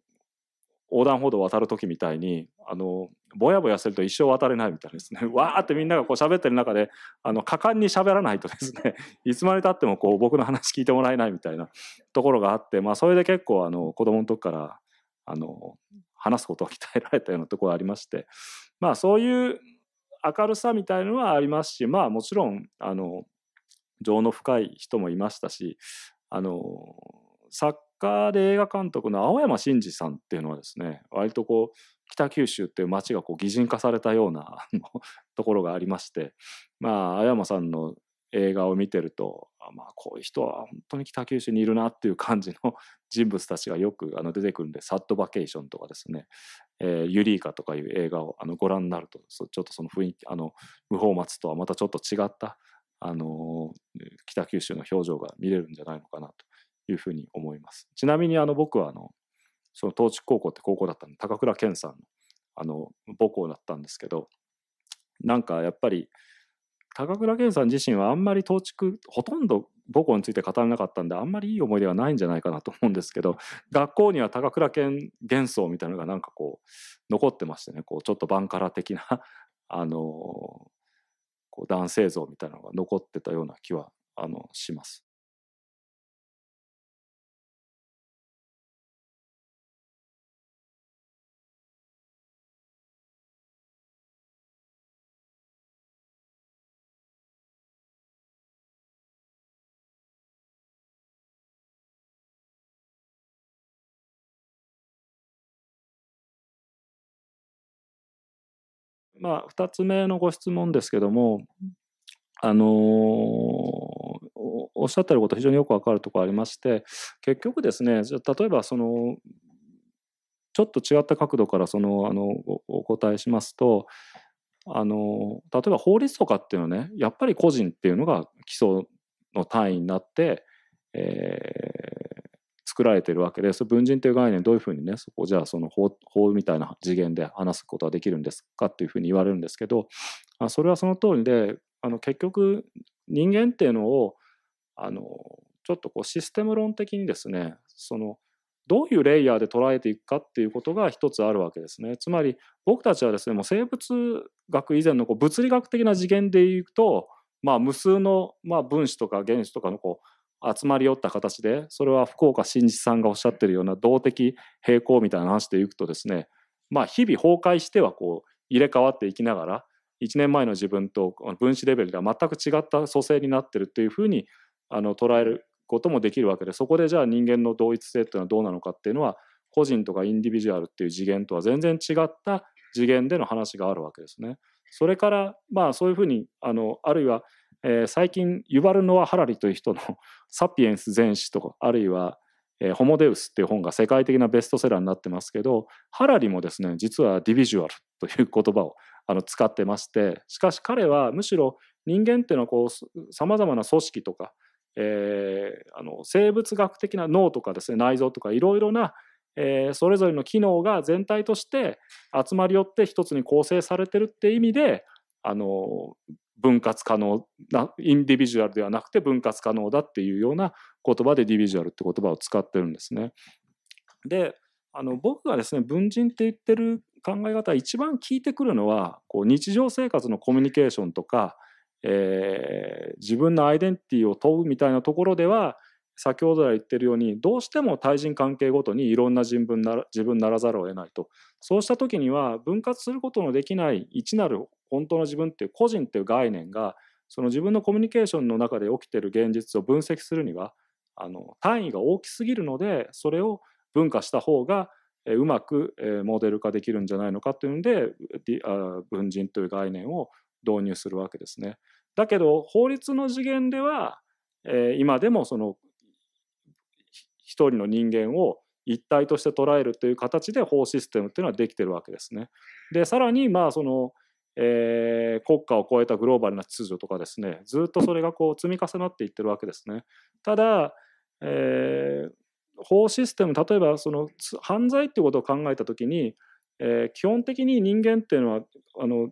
Speaker 2: 横断歩道を渡る時みたいにあのぼやぼやすると一生渡れないみたいですね わーってみんながこう喋ってる中であの果敢に喋らないとですね いつまでたってもこう僕の話聞いてもらえないみたいなところがあって、まあ、それで結構あの子供の時からあの話すことを鍛えられたようなところがありまして、まあ、そういう明るさみたいのはありますしまあもちろんあの情の深い人もいましたしあの作家で映画監督の青山真司さんっていうのはですね割とこう北九州っていう町がこう擬人化されたようなところがありましてまあ青山さんの映画を見てるとまあこういう人は本当に北九州にいるなっていう感じの 人物たちがよくあの出てくるんで「サッドバケーション」とかですね「えー、ユリーカ」とかいう映画をあのご覧になるとちょっとその雰囲気あの無法松とはまたちょっと違ったあの北九州の表情が見れるんじゃないのかなというふうに思います。ちなみにあの僕はあのその東筑高校って高校だったんで高倉健さんのあの母校だったんですけどなんかやっぱり高倉健さん自身はあんまり東築ほとんど母校について語らなかったんであんまりいい思い出はないんじゃないかなと思うんですけど学校には高倉健幻想みたいなのがなんかこう残ってましてねこうちょっとバンカラ的なあの
Speaker 1: こう男性像みたいなのが残ってたような気はあのします。まあ、2つ目のご質問ですけども、あのー、おっしゃってること非常
Speaker 2: によくわかるところありまして結局ですね例えばそのちょっと違った角度からそのあのお答えしますとあの例えば法律とかっていうのはねやっぱり個人っていうのが基礎の単位になって、え作られているわけで、そ文人という概念、どういうふうにね、そこじゃあその法法みたいな次元で話すことはできるんですかっていうふうに言われるんですけど、あそれはその通りで、あの結局、人間っていうのを、あのちょっとこうシステム論的にですね、そのどういうレイヤーで捉えていくかっていうことが一つあるわけですね。つまり僕たちはですね、もう生物学以前のこう物理学的な次元でいくと、まあ、無数の、まあ、分子とか原子とかのこう集まり寄った形でそれは福岡真一さんがおっしゃってるような動的平衡みたいな話でいくとですねまあ日々崩壊してはこう入れ替わっていきながら1年前の自分と分子レベルが全く違った組成になってるっていうふうにあの捉えることもできるわけでそこでじゃあ人間の同一性っていうのはどうなのかっていうのは個人とかインディビジュアルっていう次元とは全然違った次元での話があるわけですね。それからまあそういうふうにあのあるいはえー、最近ユバル・ノア・ハラリという人の 「サピエンス全史」とかあるいは「えー、ホモデウス」っていう本が世界的なベストセラーになってますけどハラリもですね実はディビジュアルという言葉をあの使ってましてしかし彼はむしろ人間っていうのはさまざまな組織とか、えー、あの生物学的な脳とかですね内臓とかいろいろなえー、それぞれの機能が全体として集まりよって一つに構成されてるって意味であの分割可能な、インディビジュアルではなくて分割可能だっていうような言葉でディビジュアルって言葉を使ってるんですね。で、あの僕がですね、文人って言ってる考え方、一番効いてくるのは、こう日常生活のコミュニケーションとか、えー、自分のアイデンティティを問うみたいなところでは、先ほど言ってるようにどうしても対人関係ごとにいろんな人分なら自分ならざるを得ないとそうした時には分割することのできない一なる本当の自分っていう個人っていう概念がその自分のコミュニケーションの中で起きてる現実を分析するにはあの単位が大きすぎるのでそれを分化した方がうまくモデル化できるんじゃないのかというので文人という概念を導入するわけですね。だけど法律の次元では今でもその一人の人間を一体として捉えるという形で法システムっていうのはできてるわけですね。でさらにまあその、えー、国家を超えたグローバルな秩序とかですねずっとそれがこう積み重なっていってるわけですね。ただ、えー、法システム例えばその犯罪っていうことを考えた時に、えー、基本的に人間っていうのはあの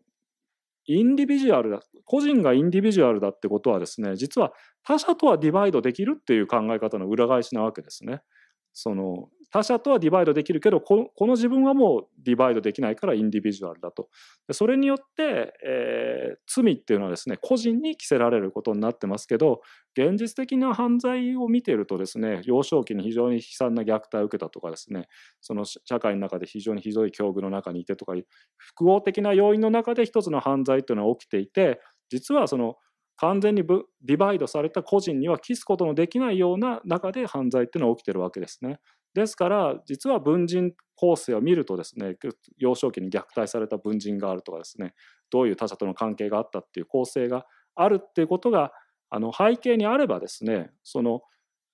Speaker 2: インディビジュアルだ個人がインディビジュアルだってことはですね実は他者とはディバイドできるっていう考え方の裏返しなわけですね。その他者とはディバイドできるけどこの自分はもうディバイドできないからインディビジュアルだとそれによって、えー、罪っていうのはですね個人に着せられることになってますけど現実的な犯罪を見ているとですね幼少期に非常に悲惨な虐待を受けたとかですねその社会の中で非常にひどい境遇の中にいてとか複合的な要因の中で一つの犯罪というのは起きていて実はその完全にディバイドされた個人には期すことのできないような中で犯罪っていうのは起きてるわけですね。ですから実は文人構成を見るとですね幼少期に虐待された文人があるとかですねどういう他者との関係があったっていう構成があるっていうことがあの背景にあればですねその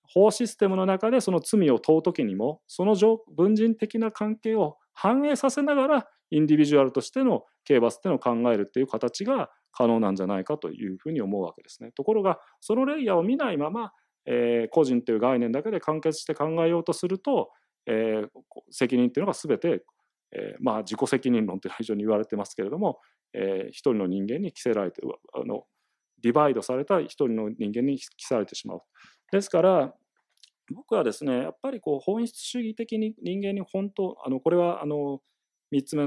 Speaker 2: 法システムの中でその罪を問う時にもその文人的な関係を反映させながらインディビジュアルとしての刑罰っていうのを考えるっていう形が可能なんじゃないかというふうに思うわけですね。ところがそのレイヤーを見ないまま、えー、個人という概念だけで完結して考えようとすると、えー、責任っていうのが全て、えー、まあ自己責任論というのは非常に言われてますけれども、えー、一人の人間に着せられてあのディバイドされた一人の人間に着されてしまう。ですから僕はですねやっぱりこう本質主義的に人間に本当あのこれはあの3つ目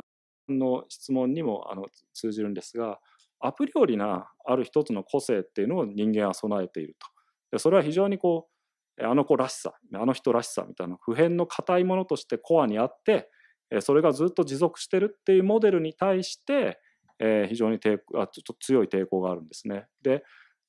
Speaker 2: の質問にもあの通じるんですがアプリよりなある一つの個性っていうのを人間は備えていると。でそれは非常にこうあの子らしさあの人らしさみたいな普遍の固いものとしてコアにあってそれがずっと持続してるっていうモデルに対して、えー、非常に抵あちょっと強い抵抗があるんですね。で、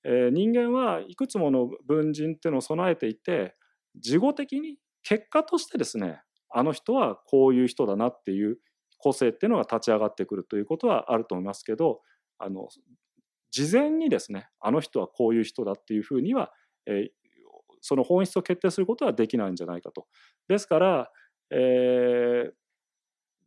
Speaker 2: えー、人間はいくつもの文人っていうのを備えていて事後的に結果としてですねあの人はこういう人だなっていう個性っていうのが立ち上がってくるということはあると思いますけどあの事前にですねあの人はこういう人だっていうふうには、えその本質を決定することはできないんじゃないかと。ですから、え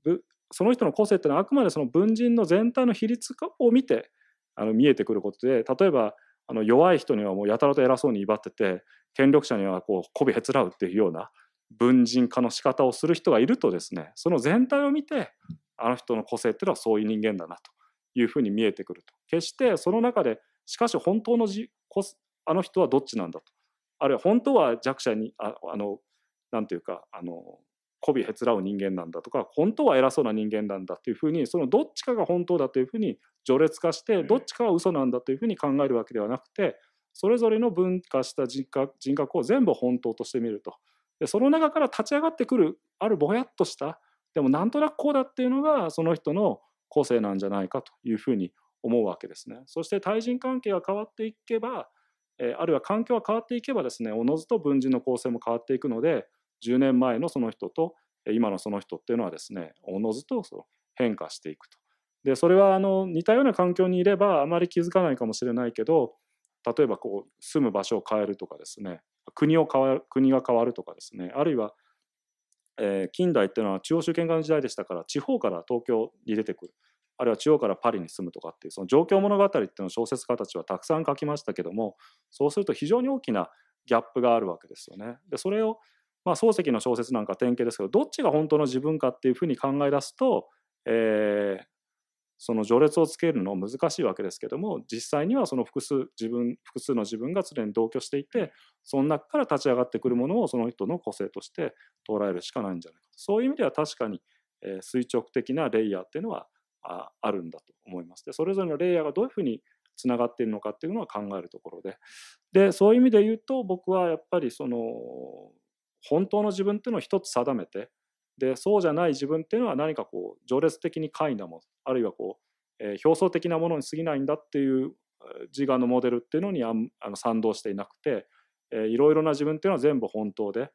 Speaker 2: ー、その人の個性っていうのはあくまでその文人の全体の比率を見てあの見えてくることで例えばあの弱い人にはもうやたらと偉そうに威張ってて権力者にはこう媚びへつらうっていうような文人化の仕方をする人がいるとですねその全体を見てあの人の個性っていうのはそういう人間だなというふうに見えてくると。決してその中でしかし本当のじあの人はどっちなんだとあるいは本当は弱者にああのなんていうかあの媚びへつらう人間なんだとか本当は偉そうな人間なんだというふうにそのどっちかが本当だというふうに序列化してどっちかは嘘なんだというふうに考えるわけではなくてそれぞれの分化した人格人格を全部本当としてみるとでその中から立ち上がってくるあるぼやっとしたでもなんとなくこうだっていうのがその人の個性なんじゃないかというふうに思うわけですね。そして対人関係が変わっていけば、あるいは環境が変わっていけばですね、おのずと文人の構成も変わっていくので、10年前のその人と今のその人っていうのはですね、おのずとその変化していくと。で、それはあの似たような環境にいればあまり気づかないかもしれないけど、例えばこう住む場所を変えるとかですね、国を変わる国が変わるとかですね、あるいはえー、近代っていうのは中央集権化の時代でしたから地方から東京に出てくるあるいは地方からパリに住むとかっていうその状況物語っていうのを小説家たちはたくさん書きましたけどもそうすると非常に大きなギャップがあるわけですよね。でそれを、まあ、漱石の小説なんか典型ですけどどっちが本当の自分かっていうふうに考え出すと、えー、その序列をつけるの難しいわけですけども実際にはその複数自分複数の自分が常に同居していてその中から立ち上がってくるものをその人の個性として捉えるしかないんじゃないかそういう意味では確かに、えー、垂直的なレイヤーっていうのはああるんだと思います。でそれぞれのレイヤーがどういうふうにつながっているのかっていうのは考えるところででそういう意味で言うと僕はやっぱりその本当の自分っていうのを一つ定めてでそうじゃない自分っていうのは何かこう序列的に簡易なものあるいはこう、えー、表層的なものに過ぎないんだっていう自我のモデルっていうのにあの賛同していなくて、えー、いろいろな自分っていうのは全部本当で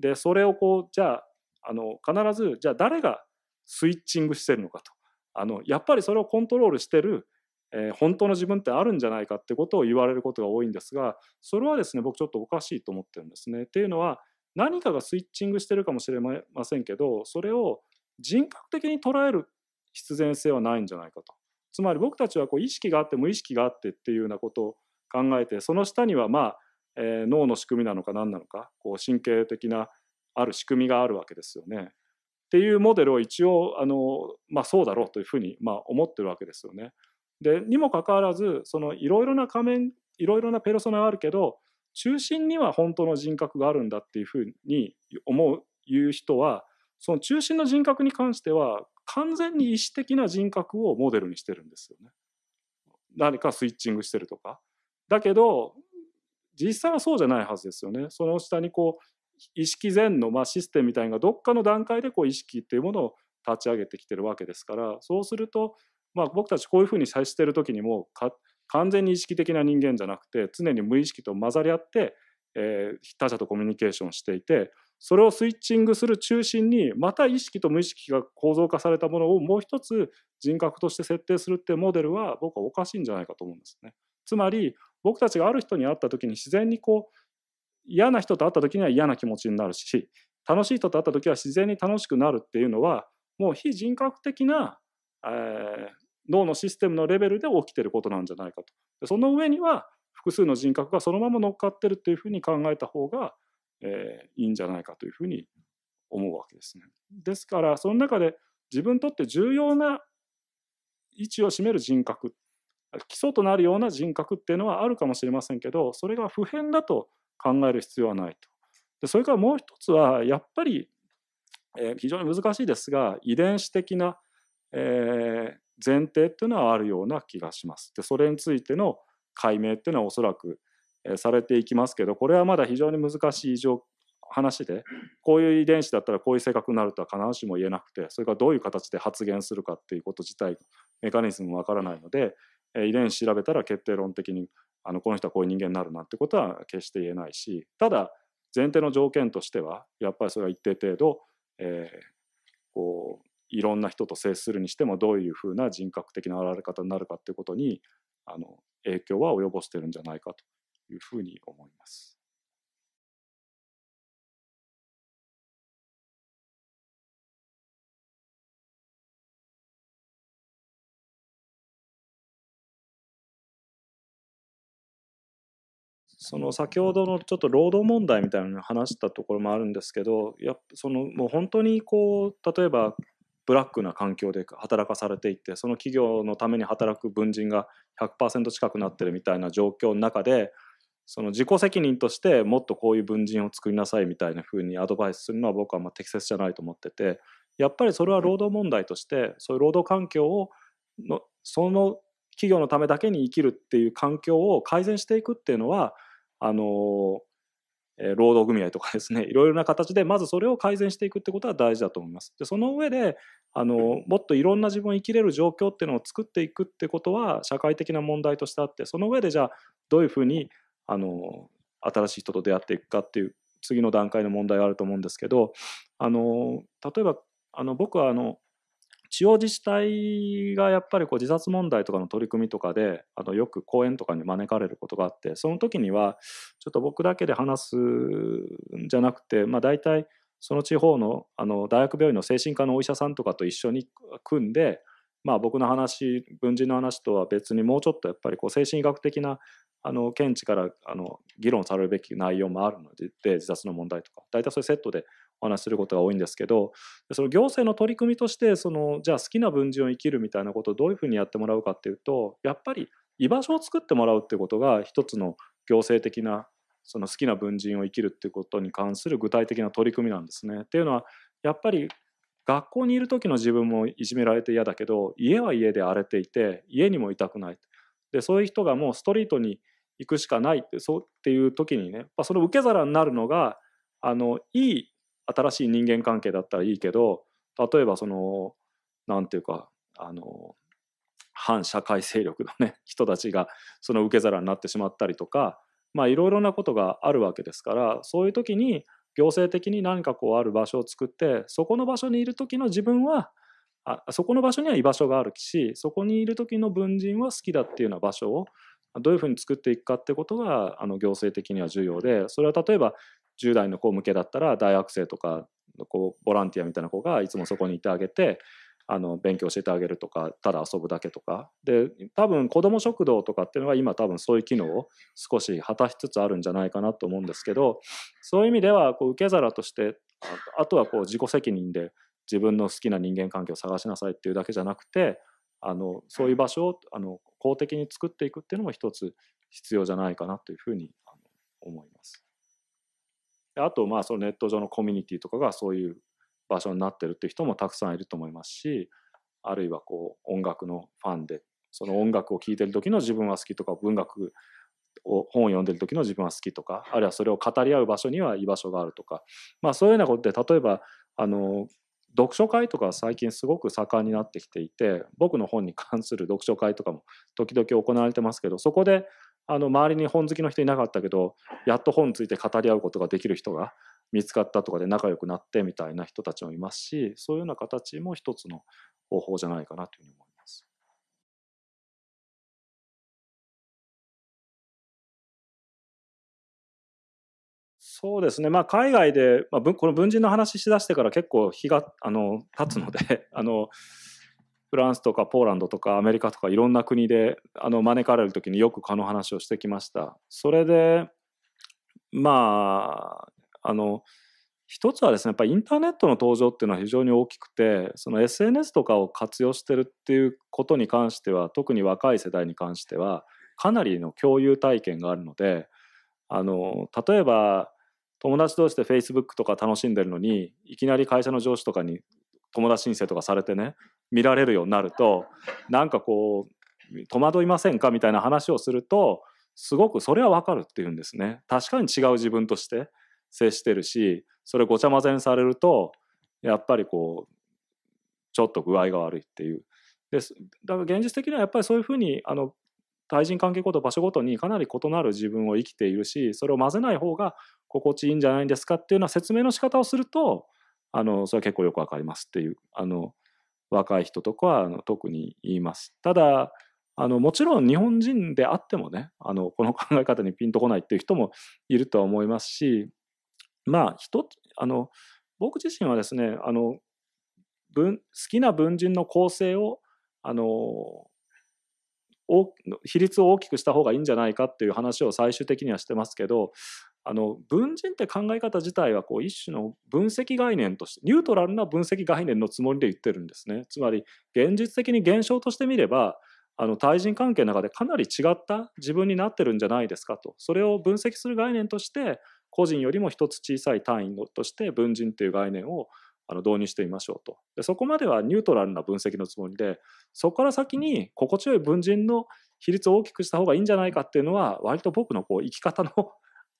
Speaker 2: でそれをこうじゃああの必ずじゃあ誰がスイッチングしてるのかとあのやっぱりそれをコントロールしてる、えー、本当の自分ってあるんじゃないかってことを言われることが多いんですがそれはですね僕ちょっとおかしいと思ってるんですね。っていうのは何かがスイッチングしてるかもしれませんけどそれを人格的に捉える必然性はないんじゃないかとつまり僕たちはこう意識があって無意識があってっていうようなことを考えてその下にはまあ、えー、脳の仕組みなのか何なのかこう神経的なある仕組みがあるわけですよね。っていうモデルを一応あの、まあ、そうだろうというふうに、まあ、思ってるわけですよね。でにもかかわらずいろいろな仮面いろいろなペルソナがあるけど中心には本当の人格があるんだっていうふうに思ういう人はその中心の人格に関しては完全に意思的な人格をモデルにしてるんですよね。何かスイッチングしてるとか。だけど実際はそうじゃないはずですよね。その下にこう意識前のまあシステムみたいなどっかの段階でこう意識っていうものを立ち上げてきてるわけですからそうするとまあ僕たちこういうふうに接してる時にも完全に意識的な人間じゃなくて常に無意識と混ざり合って、えー、他者とコミュニケーションしていてそれをスイッチングする中心にまた意識と無意識が構造化されたものをもう一つ人格として設定するってモデルは僕はおかしいんじゃないかと思うんですね。つまり僕たちがある人に会った時に自然にこう嫌な人と会った時には嫌な気持ちになるし楽しい人と会った時は自然に楽しくなるっていうのはもう非人格的な、えー、脳のシステムのレベルで起きてることなんじゃないかと。その上には複数の人格がそのまま乗っかってるっていうふうに考えた方が、えー、いいんじゃないかというふうに思うわけですね。ですからその中で自分にとって重要な位置を占める人格基礎となるような人格っていうのはあるかもしれませんけどそれが普遍だと考える必要はないと。でそれからもう一つはやっぱり、えー、非常に難しいですが遺伝子的な、えー、前提っていうのはあるような気がします。でそれについての解明っていうのはおそらく、えー、されていきますけどこれはまだ非常に難しい話でこういう遺伝子だったらこういう性格になるとは必ずしも言えなくてそれがどういう形で発現するかっていうこと自体メカニズムもわからないので、えー、遺伝子調べたら決定論的にあのこの人はこういう人間になるなってことは決して言えないしただ前提の条件としてはやっぱりそれは一定程度、えー、こういろんな人と接するにしてもどういうふうな人格的な現れ方になるかっていうことに
Speaker 1: あの影響は及ぼしてるんじゃないかというふうに思います。その先ほどのちょっと労働問題
Speaker 2: みたいなのを話したところもあるんですけどやっぱそのもう本当にこう例えばブラックな環境で働かされていてその企業のために働く文人が100%近くなってるみたいな状況の中でその自己責任としてもっとこういう文人を作りなさいみたいな風にアドバイスするのは僕はま適切じゃないと思っててやっぱりそれは労働問題としてそういう労働環境をのその企業のためだけに生きるっていう環境を改善していくっていうのはあの労働組合とかですね いろいろな形でまずそれを改善していくってことは大事だと思います。でその上であのもっといろんな自分を生きれる状況っていうのを作っていくってことは社会的な問題としてあってその上でじゃあどういうふうにあの新しい人と出会っていくかっていう次の段階の問題があると思うんですけどあの例えばあの僕はあの地方自治体がやっぱりこう自殺問題とかの取り組みとかであのよく講演とかに招かれることがあってその時にはちょっと僕だけで話すんじゃなくて、まあ、大体その地方のあの大学病院の精神科のお医者さんとかと一緒に組んで、まあ、僕の話文人の話とは別にもうちょっとやっぱりこう精神医学的なあの見地からあの議論されるべき内容もあるので自殺の問題とか大体それセットでお話することが多いんですけどその行政の取り組みとしてそのじゃあ好きな文人を生きるみたいなことをどういうふうにやってもらうかっていうとやっぱり居場所を作ってもらうってことが一つの行政的なその好きな文人を生きるっていうことに関する具体的な取り組みなんですね。っていうのはやっぱり学校にいる時の自分もいじめられて嫌だけど家は家で荒れていて家にもいたくないでそういう人がもうストリートに行くしかないってそうっていう時にね、まあ、その受け皿になるのがあのいい新しい人間関係だったらいいけど例えばその何て言うかあの反社会勢力のね 人たちがその受け皿になってしまったりとかまあいろいろなことがあるわけですからそういう時に行政的に何かこうある場所を作ってそこの場所にいる時の自分はあそこの場所には居場所があるしそこにいる時の文人は好きだっていうような場所をどういうふうに作っていくかってことがあの行政的には重要でそれは例えば10代の子向けだったら大学生とかの子ボランティアみたいな子がいつもそこにいてあげてあの勉強しててあげるとかただ遊ぶだけとかで多分子ども食堂とかっていうのは今多分そういう機能を少し果たしつつあるんじゃないかなと思うんですけどそういう意味ではこう受け皿としてあとはこう自己責任で自分の好きな人間関係を探しなさいっていうだけじゃなくてあのそういう場所をあの公的に作っていくっていうのも一つ必要じゃないかなというふうに思います。あと、まあ、そのネット上のコミュニティとかがそういう場所になってるっていう人もたくさんいると思いますし、あるいはこう、音楽のファンで、その音楽を聴いてる時の自分は好きとか、文学を、本を読んでる時の自分は好きとか、あるいはそれを語り合う場所には居場所があるとか、まあ、そういうようなことで、例えば、あの、読書会とか最近すごく盛んになってきていて僕の本に関する読書会とかも時々行われてますけどそこであの周りに本好きの人いなかったけどやっと本について語り合うことができる人が見つかったとかで仲良くなってみたいな人たちもいますしそういうような形も一
Speaker 1: つの方法じゃないかなというふうに思います。そうですね、まあ、海外で、まあ、この文人の話しだしてから結構日があの経つので
Speaker 2: あのフランスとかポーランドとかアメリカとかいろんな国であの招かれる時によく蚊の話をしてきました。それでまああの一つはですねやっぱりインターネットの登場っていうのは非常に大きくてその SNS とかを活用してるっていうことに関しては特に若い世代に関してはかなりの共有体験があるのであの例えば友達同士で Facebook とか楽しんでるのにいきなり会社の上司とかに友達申請とかされてね見られるようになるとなんかこう戸惑いませんかみたいな話をするとすごくそれはわかるっていうんですね確かに違う自分として接してるしそれごちゃ混ぜにされるとやっぱりこうちょっと具合が悪いっていうでだから現実的にはやっぱりそういうふうにあの対人関係ごと場所ごとにかなり異なる自分を生きているしそれを混ぜない方が心地いいんじゃないんですかっていうような説明の仕方をするとあのそれは結構よくわかりますっていうあの若い人とかはあの特に言います。ただあのもちろん日本人であってもねあのこの考え方にピンとこないっていう人もいるとは思いますしまああの僕自身はですねあの好きな文人の構成をあの比率を大きくした方がいいんじゃないかっていう話を最終的にはしてますけどあの文人って考え方自体はこう一種の分析概念としてニュートラルな分析概念のつもりで言ってるんですねつまり現実的に現象として見ればあの対人関係の中でかなり違った自分になってるんじゃないですかとそれを分析する概念として個人よりも一つ小さい単位として文人という概念をあの導入してみましょうとでそこまではニュートラルな分析のつもりでそこから先に心地よい文人の比率を大きくした方がいいんじゃないかっていうのは割と僕のこう生き方の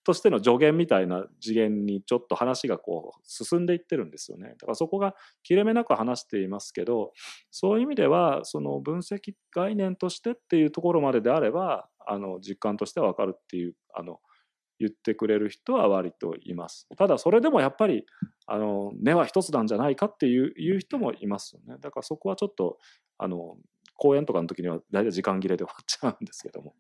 Speaker 2: としての助言みたいな次元にちょっと話がこう進んでいってるんですよね。だからそこが切れ目なく話していますけどそういう意味ではその分析概念としてっていうところまでであればあの実感としては分かるっていうあの言ってくれる人は割といます。ただそれでもやっぱりあの根は一つなんじゃないかっていういう人もいますよ
Speaker 1: ね。だからそこはちょっとあの講演とかの時には大体時間切れで終わっちゃうんですけども。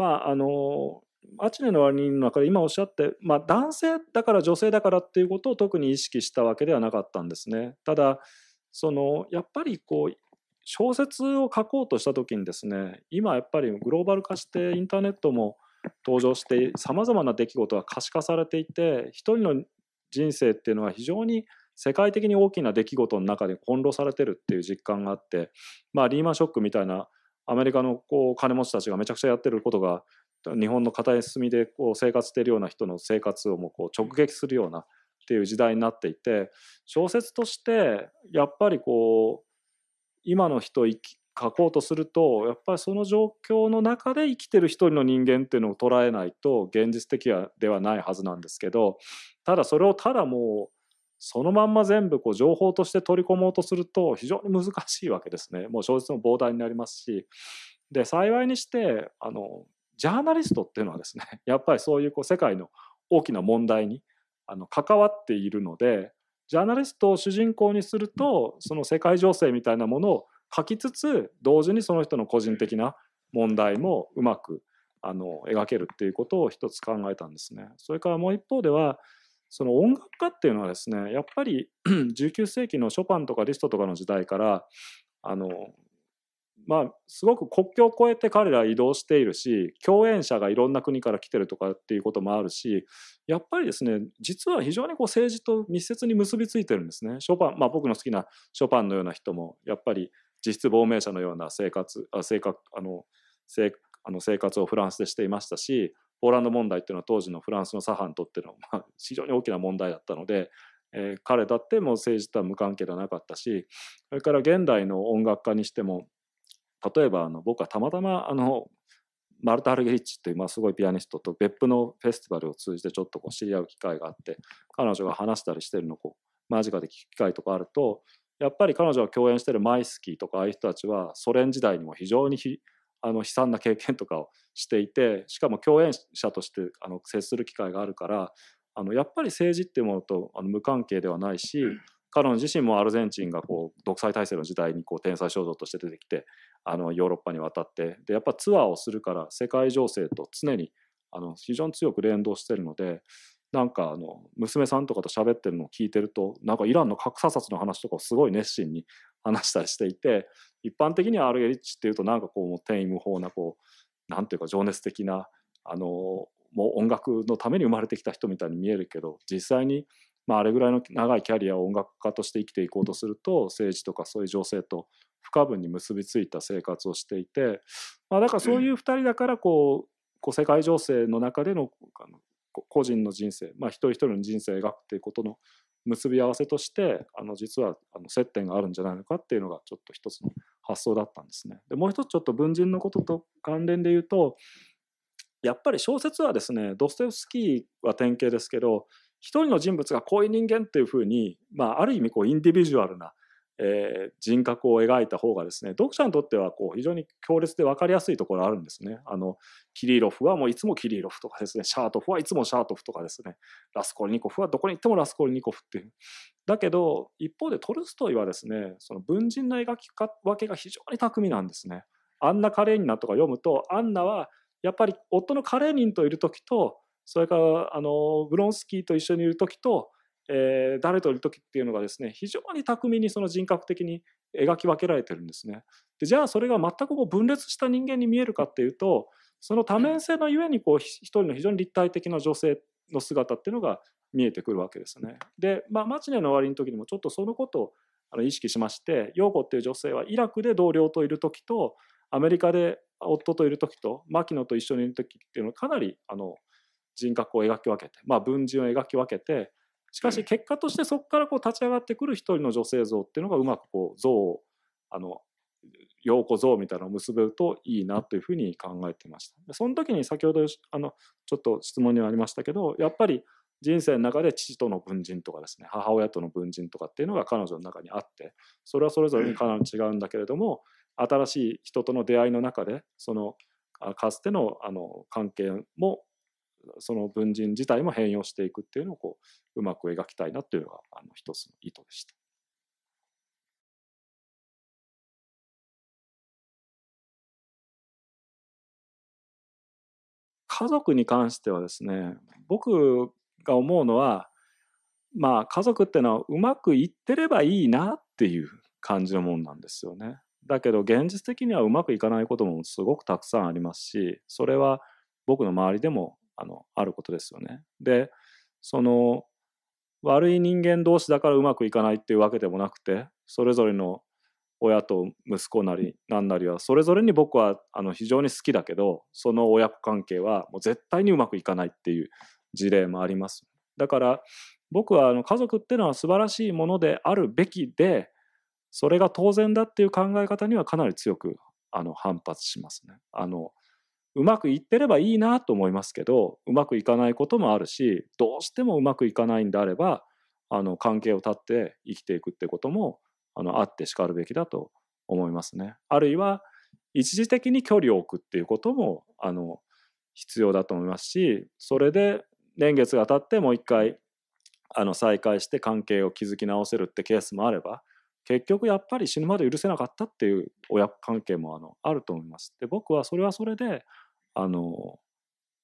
Speaker 1: まああの
Speaker 2: アチネの割の中で今おっしゃって、まあ、男性だから女性だからっていうことを特に意識したわけではなかったんですね。ただそのやっぱりこう小説を書こうとした時にですね今やっぱりグローバル化してインターネットも登場してさまざまな出来事が可視化されていて一人の人生っていうのは非常に世界的に大きな出来事の中で翻弄されてるっていう実感があってまあリーマンショックみたいなアメリカのこう金持ちたちがめちゃくちゃやってることが日本の片隅でこう生活しているような人の生活をもうこう直撃するようなっていう時代になっていて小説としてやっぱりこう今の人書こうとするとやっぱりその状況の中で生きてる一人の人間っていうのを捉えないと現実的ではないはずなんですけどただそれをただもうそのまんま全部こう情報として取り込もうとすると非常に難しいわけですね。もう小説の膨大になりますし。で、幸いにして、あの、ジャーナリストっていうのはですね、やっぱりそういうこう世界の大きな問題にあの関わっているので、ジャーナリストを主人公にすると、その世界情勢みたいなものを書きつつ、同時にその人の個人的な問題もうまくあの描けるっていうことを一つ考えたんですね。それからもう一方では、その音楽家っていうのはですねやっぱり19 世紀のショパンとかリストとかの時代からあのまあすごく国境を越えて彼ら移動しているし共演者がいろんな国から来てるとかっていうこともあるしやっぱりですね実は非常にこう政治と密接に結びついてるんですねショパン、まあ、僕の好きなショパンのような人もやっぱり実質亡命者のような生活ああの生あの生活をフランスでしていましたしポーランド問題っていうのは当時のフランスの左派にとっての、まあ、非常に大きな問題だったので、えー、彼だってもう政治とは無関係ではなかったしそれから現代の音楽家にしても例えばあの僕はたまたまあのマルタ・ハルゲリッチというまあすごいピアニストと別府のフェスティバルを通じてちょっとこう知り合う機会があって彼女が話したりしてるのをこう間近で聞く機会とかあるとやっぱり彼女が共演してるマイスキーとかああいう人たちはソ連時代にも非常にひあの悲惨な経験とかをしていてしかも共演者としてあの接する機会があるからあのやっぱり政治っていうものとあの無関係ではないし彼女自身もアルゼンチンがこう独裁体制の時代にこう天才少女として出てきてあのヨーロッパに渡ってでやっぱツアーをするから世界情勢と常にあの非常に強く連動してるのでなんかあの娘さんとかと喋ってるのを聞いてるとなんかイランの核査察の話とかをすごい熱心に話したりしていて一般的には RH っていうとなんかこう転移無法なこうなんていうか情熱的なあのもう音楽のために生まれてきた人みたいに見えるけど実際に、まあ、あれぐらいの長いキャリアを音楽家として生きていこうとすると政治とかそういう情勢と不可分に結びついた生活をしていて、まあ、だからそういう2人だからこう、こう世界情勢の中での個人の人生、まあ、一人一人の人生を描くっていうことの結び合わせとしてあの実はあの接点があるんじゃないのかっていうのがちょっと一つの発想だったんですね。でもう一つちょっと文人のことと関連で言うとやっぱり小説はですねドストエフスキーは典型ですけど一人の人物がこういう人間っていうふうに、まあ、ある意味こうインディビジュアルなえー、人格を描いた方がですね読者にとってはこう非常に強烈で分かりやすいところあるんですね。あのキリーロフはもういつもキリーロフとかですねシャートフはいつもシャートフとかですねラスコルニコフはどこに行ってもラスコルニコフっていう。だけど一方でトルストイはですねその文人の描き分けが非常に巧みなんですね。アンナ・カレーニナとか読むとアンナはやっぱり夫のカレーニンといる時とそれからあのブロンスキーと一緒にいる時とえー、誰といる時っていうのがですね非常に巧みにその人格的に描き分けられてるんですね。でじゃあそれが全くこう分裂した人間に見えるかっていうとその多面性のゆえにこう一人の非常に立体的な女性の姿っていうのが見えてくるわけですね。で、まあ、マチネの終わりの時にもちょっとそのことをあの意識しまして陽子っていう女性はイラクで同僚といる時とアメリカで夫といる時と牧野と一緒にいる時っていうのはかなりあの人格を描き分けて、まあ、文人を描き分けてしかし結果としてそこからこう立ち上がってくる一人の女性像っていうのがうまくこう像をあの陽子像みたいなのを結べるといいなというふうに考えてました。その時に先ほどあのちょっと質問にはありましたけどやっぱり人生の中で父との文人とかですね母親との文人とかっていうのが彼女の中にあってそれはそれぞれにかなり違うんだけれども新しい人との出会いの中でそのかつてのあの関係もその文人自体も変容していくっていうのをこううまく描きたいなっていうのがあの一つ
Speaker 1: の意図でした。家族に関してはですね僕が思うのはまあ家族ってのはう
Speaker 2: まくいってればいいなっていう感じのもんなんですよね。だけど現実的にはうまくいかないこともすごくたくさんありますしそれは僕の周りでもあのあることですよね。でその悪い人間同士だからうまくいかないっていうわけでもなくてそれぞれの親と息子なり何なりはそれぞれに僕はあの非常に好きだけどその親子関係はもう絶対にうまくいかないっていう事例もあります。だから僕はあの家族っていうのは素晴らしいものであるべきでそれが当然だっていう考え方にはかなり強くあの反発しますね。あのうまくいってればいいなと思いますけどうまくいかないこともあるしどうしてもうまくいかないんであればあの関係を断って生きていくってこともあのあってしかるべきだと思いますね。あるいは一時的に距離を置くっていうこともあの必要だと思いますしそれで年月が経ってもう一回あの再開して関係を築き直せるってケースもあれば結局やっぱり死ぬまで許せなかったっていう親関係もあのあると思います。で僕はそれはそれであの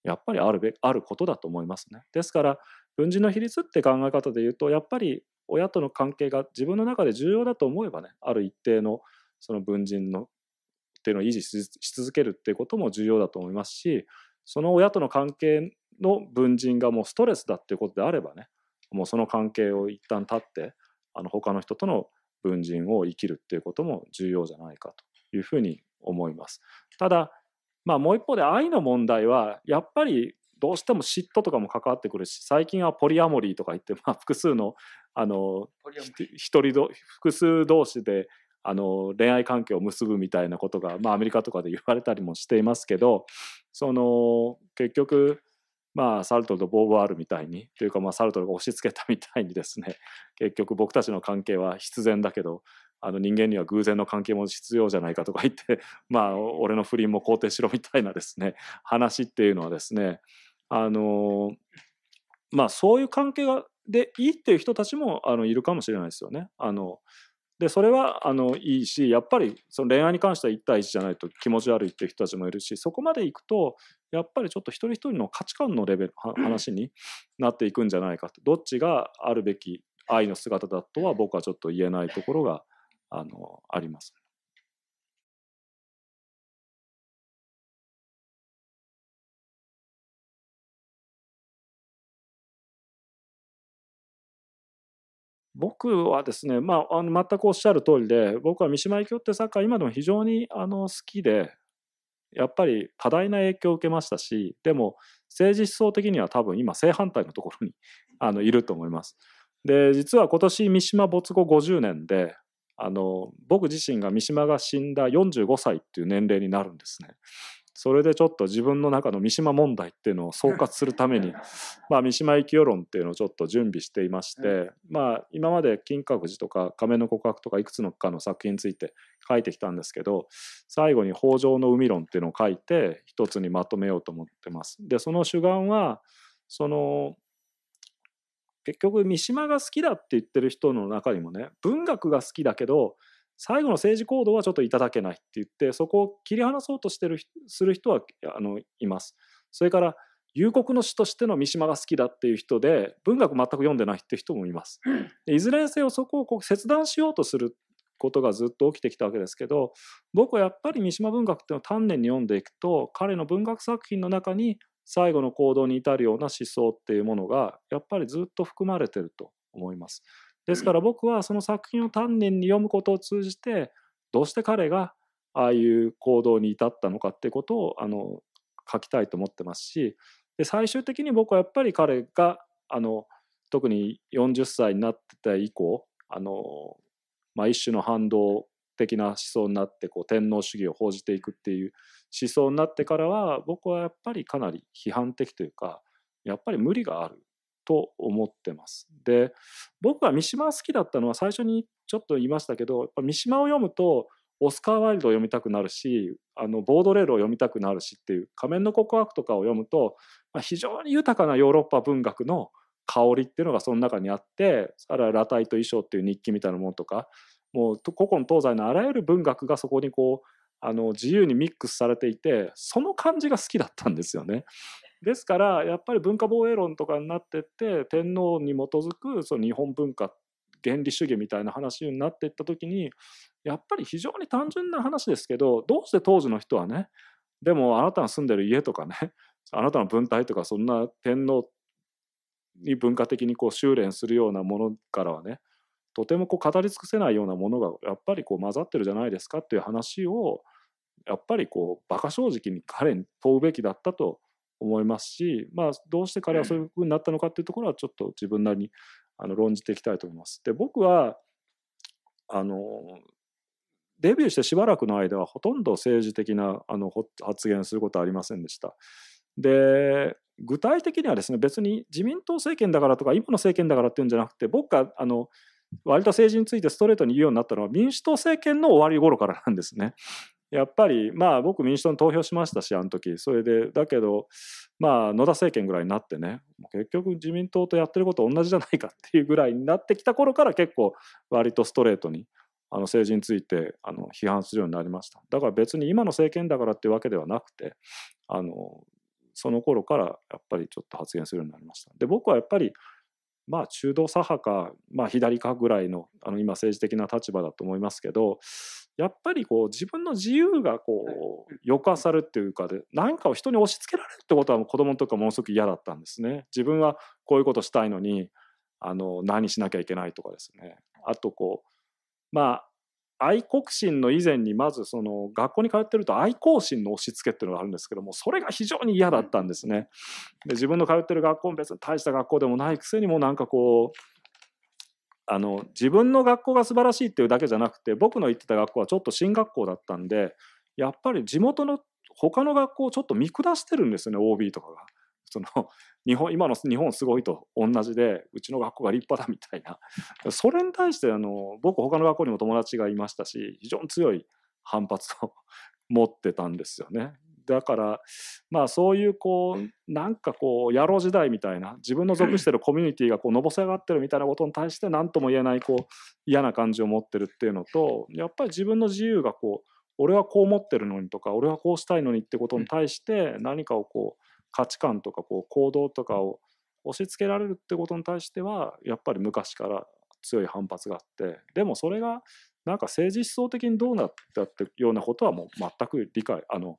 Speaker 2: やっぱりあるべあることだと思いますね。ですから軍人の比率って考え方で言うとやっぱり親との関係が自分の中で重要だと思えばねある一定のその文人のっていうのを維持し続けるっていうことも重要だと思いますしその親との関係の文人がもうストレスだっていうことであればねもうその関係を一旦断ってあの他の人との文人を生きるっていうことも重要じゃないかというふうに思います。ただ、まあ、もう一方で愛の問題はやっぱりどうしても嫉妬とかも関わってくるし最近はポリアモリーとか言って、まあ、複数のあの一人ど複数同士であの恋愛関係を結ぶみたいなことが、まあ、アメリカとかで言われたりもしていますけどその結局まあ、サルトルとボーヴォワールみたいにというか、まあ、サルトルが押し付けたみたいにですね 結局僕たちの関係は必然だけどあの人間には偶然の関係も必要じゃないかとか言って まあ俺の不倫も肯定しろみたいなですね話っていうのはですねあのまあそういう関係がでいいっていう人たちもあのいるかもしれないですよね。あのでそれはあのいいしやっぱりその恋愛に関しては1対1じゃないと気持ち悪いっていう人たちもいるしそこまでいくとやっぱりちょっと一人一人の価値観のレベル話になっていくんじゃないかとどっちがあるべき愛の姿だ
Speaker 1: とは僕はちょっと言えないところがあのあります。僕はですね、まあ、あの全くおっしゃる通りで僕は三島由紀夫って作家今でも非常にあ
Speaker 2: の好きでやっぱり多大な影響を受けましたしでも政治思想的には多分今正反対のところに あのいると思います。で実は今年三島没後50年であの僕自身が三島が死んだ45歳っていう年齢になるんですね。それでちょっと自分の中の三島問題っていうのを総括するために、まあ、三島幸世論っていうのをちょっと準備していまして、まあ、今まで金閣寺とか亀の告白とかいくつのかの作品について書いてきたんですけど最後に「北条の海論」っていうのを書いて一つにまとめようと思ってます。でその主眼はその結局三島が好きだって言ってる人の中にもね文学が好きだけど最後の政治行動はちょっといただけないって言ってそこを切り離そうとしてるする人はあのいます。それから遊国の詩としての三島が好きだっていう人で文学全く読んでないって人もいます。いずれにせよそこをこう切断しようとすることがずっと起きてきたわけですけど僕はやっぱり三島文学っていうのを丹念に読んでいくと彼の文学作品の中に最後の行動に至るような思想っていうものがやっぱりずっと含まれてると思います。ですから僕はその作品を丹念に読むことを通じてどうして彼がああいう行動に至ったのかってことをあの書きたいと思ってますしで最終的に僕はやっぱり彼があの特に40歳になってた以降あの、まあ、一種の反動的な思想になってこう天皇主義を報じていくっていう思想になってからは僕はやっぱりかなり批判的というかやっぱり無理があると思ってます。で僕は三島好きだったのは最初にちょっと言いましたけど三島を読むとオスカー・ワイルドを読みたくなるしあのボードレールを読みたくなるしっていう「仮面の告白」とかを読むと、まあ、非常に豊かなヨーロッパ文学の香りっていうのがその中にあってあら裸体と衣装っていう日記みたいなものとかもう古今東西のあらゆる文学がそこにこうあの自由にミックスされていてその感じが好きだったんですよね。ですからやっぱり文化防衛論とかになってって天皇に基づくその日本文化原理主義みたいな話になっていった時にやっぱり非常に単純な話ですけどどうして当時の人はねでもあなたが住んでる家とかねあなたの文体とかそんな天皇に文化的にこう修練するようなものからはねとてもこう語り尽くせないようなものがやっぱりこう混ざってるじゃないですかっていう話をやっぱりこう馬鹿正直に彼に問うべきだったと思いますし、まあ、どうして彼はそういうふうになったのかっていうところはちょっと自分なりにあの論じていきたいと思います。で僕はあのデビューしてしばらくの間はほとんど政治的なあの発言することはありませんでした。で具体的にはですね別に自民党政権だからとか今の政権だからっていうんじゃなくて僕があの割と政治についてストレートに言うようになったのは民主党政権の終わり頃からなんですね。やっぱり、まあ、僕、民主党に投票しましたし、あの時それで、だけど、まあ、野田政権ぐらいになってね、結局、自民党とやってること同じじゃないかっていうぐらいになってきた頃から、結構、割とストレートにあの政治についてあの批判するようになりました。だから別に今の政権だからっていうわけではなくて、あのその頃からやっぱりちょっと発言するようになりました。で、僕はやっぱりまあ、中道左派か、まあ、左かぐらいのあの今政治的な立場だと思いますけどやっぱりこう自分の自由がこう抑圧されるっていうかで何かを人に押し付けられるってことはもう子供とかものすごく嫌だったんですね。自分はこういうことしたいのにあの何しなきゃいけないとかですね。あとこうまあ愛国心の以前にまずその学校に通ってると愛好心の押し付けっていうのがあるんですけどもそれが非常に嫌だったんですね。で自分の通ってる学校も別に大した学校でもないくせにもなんかこうあの自分の学校が素晴らしいっていうだけじゃなくて僕の行ってた学校はちょっと進学校だったんでやっぱり地元の他の学校をちょっと見下してるんですよね OB とかが。その日本今の日本すごいと同じでうちの学校が立派だみたいな それに対してあの僕他の学校にも友達がいましたし非常に強い反発を持ってたんですよね。だからまあそういうこうなんかこう野郎時代みたいな自分の属してるコミュニティがこうのぼせ上がってるみたいなことに対して何とも言えないこう嫌な感じを持ってるっていうのとやっぱり自分の自由がこう俺はこう思ってるのにとか俺はこうしたいのにってことに対して何かをこう価値観とかこう行動とかを押し付けられるってことに対してはやっぱり昔から強い反発があってでもそれがなんか政治思想的にどうなったってようなことはもう全く理解あの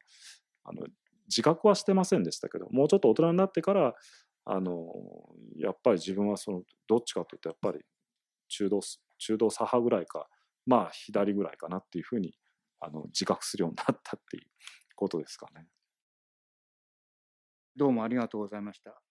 Speaker 2: あの自覚はしてませんでしたけどもうちょっと大人になってからあのやっぱり自分はそのどっちかというとやっぱり中道中道左派ぐらいかまあ左ぐらいかなっていうふうにあの自覚するようになった
Speaker 1: っていうことですかね。どうもありがとうございました。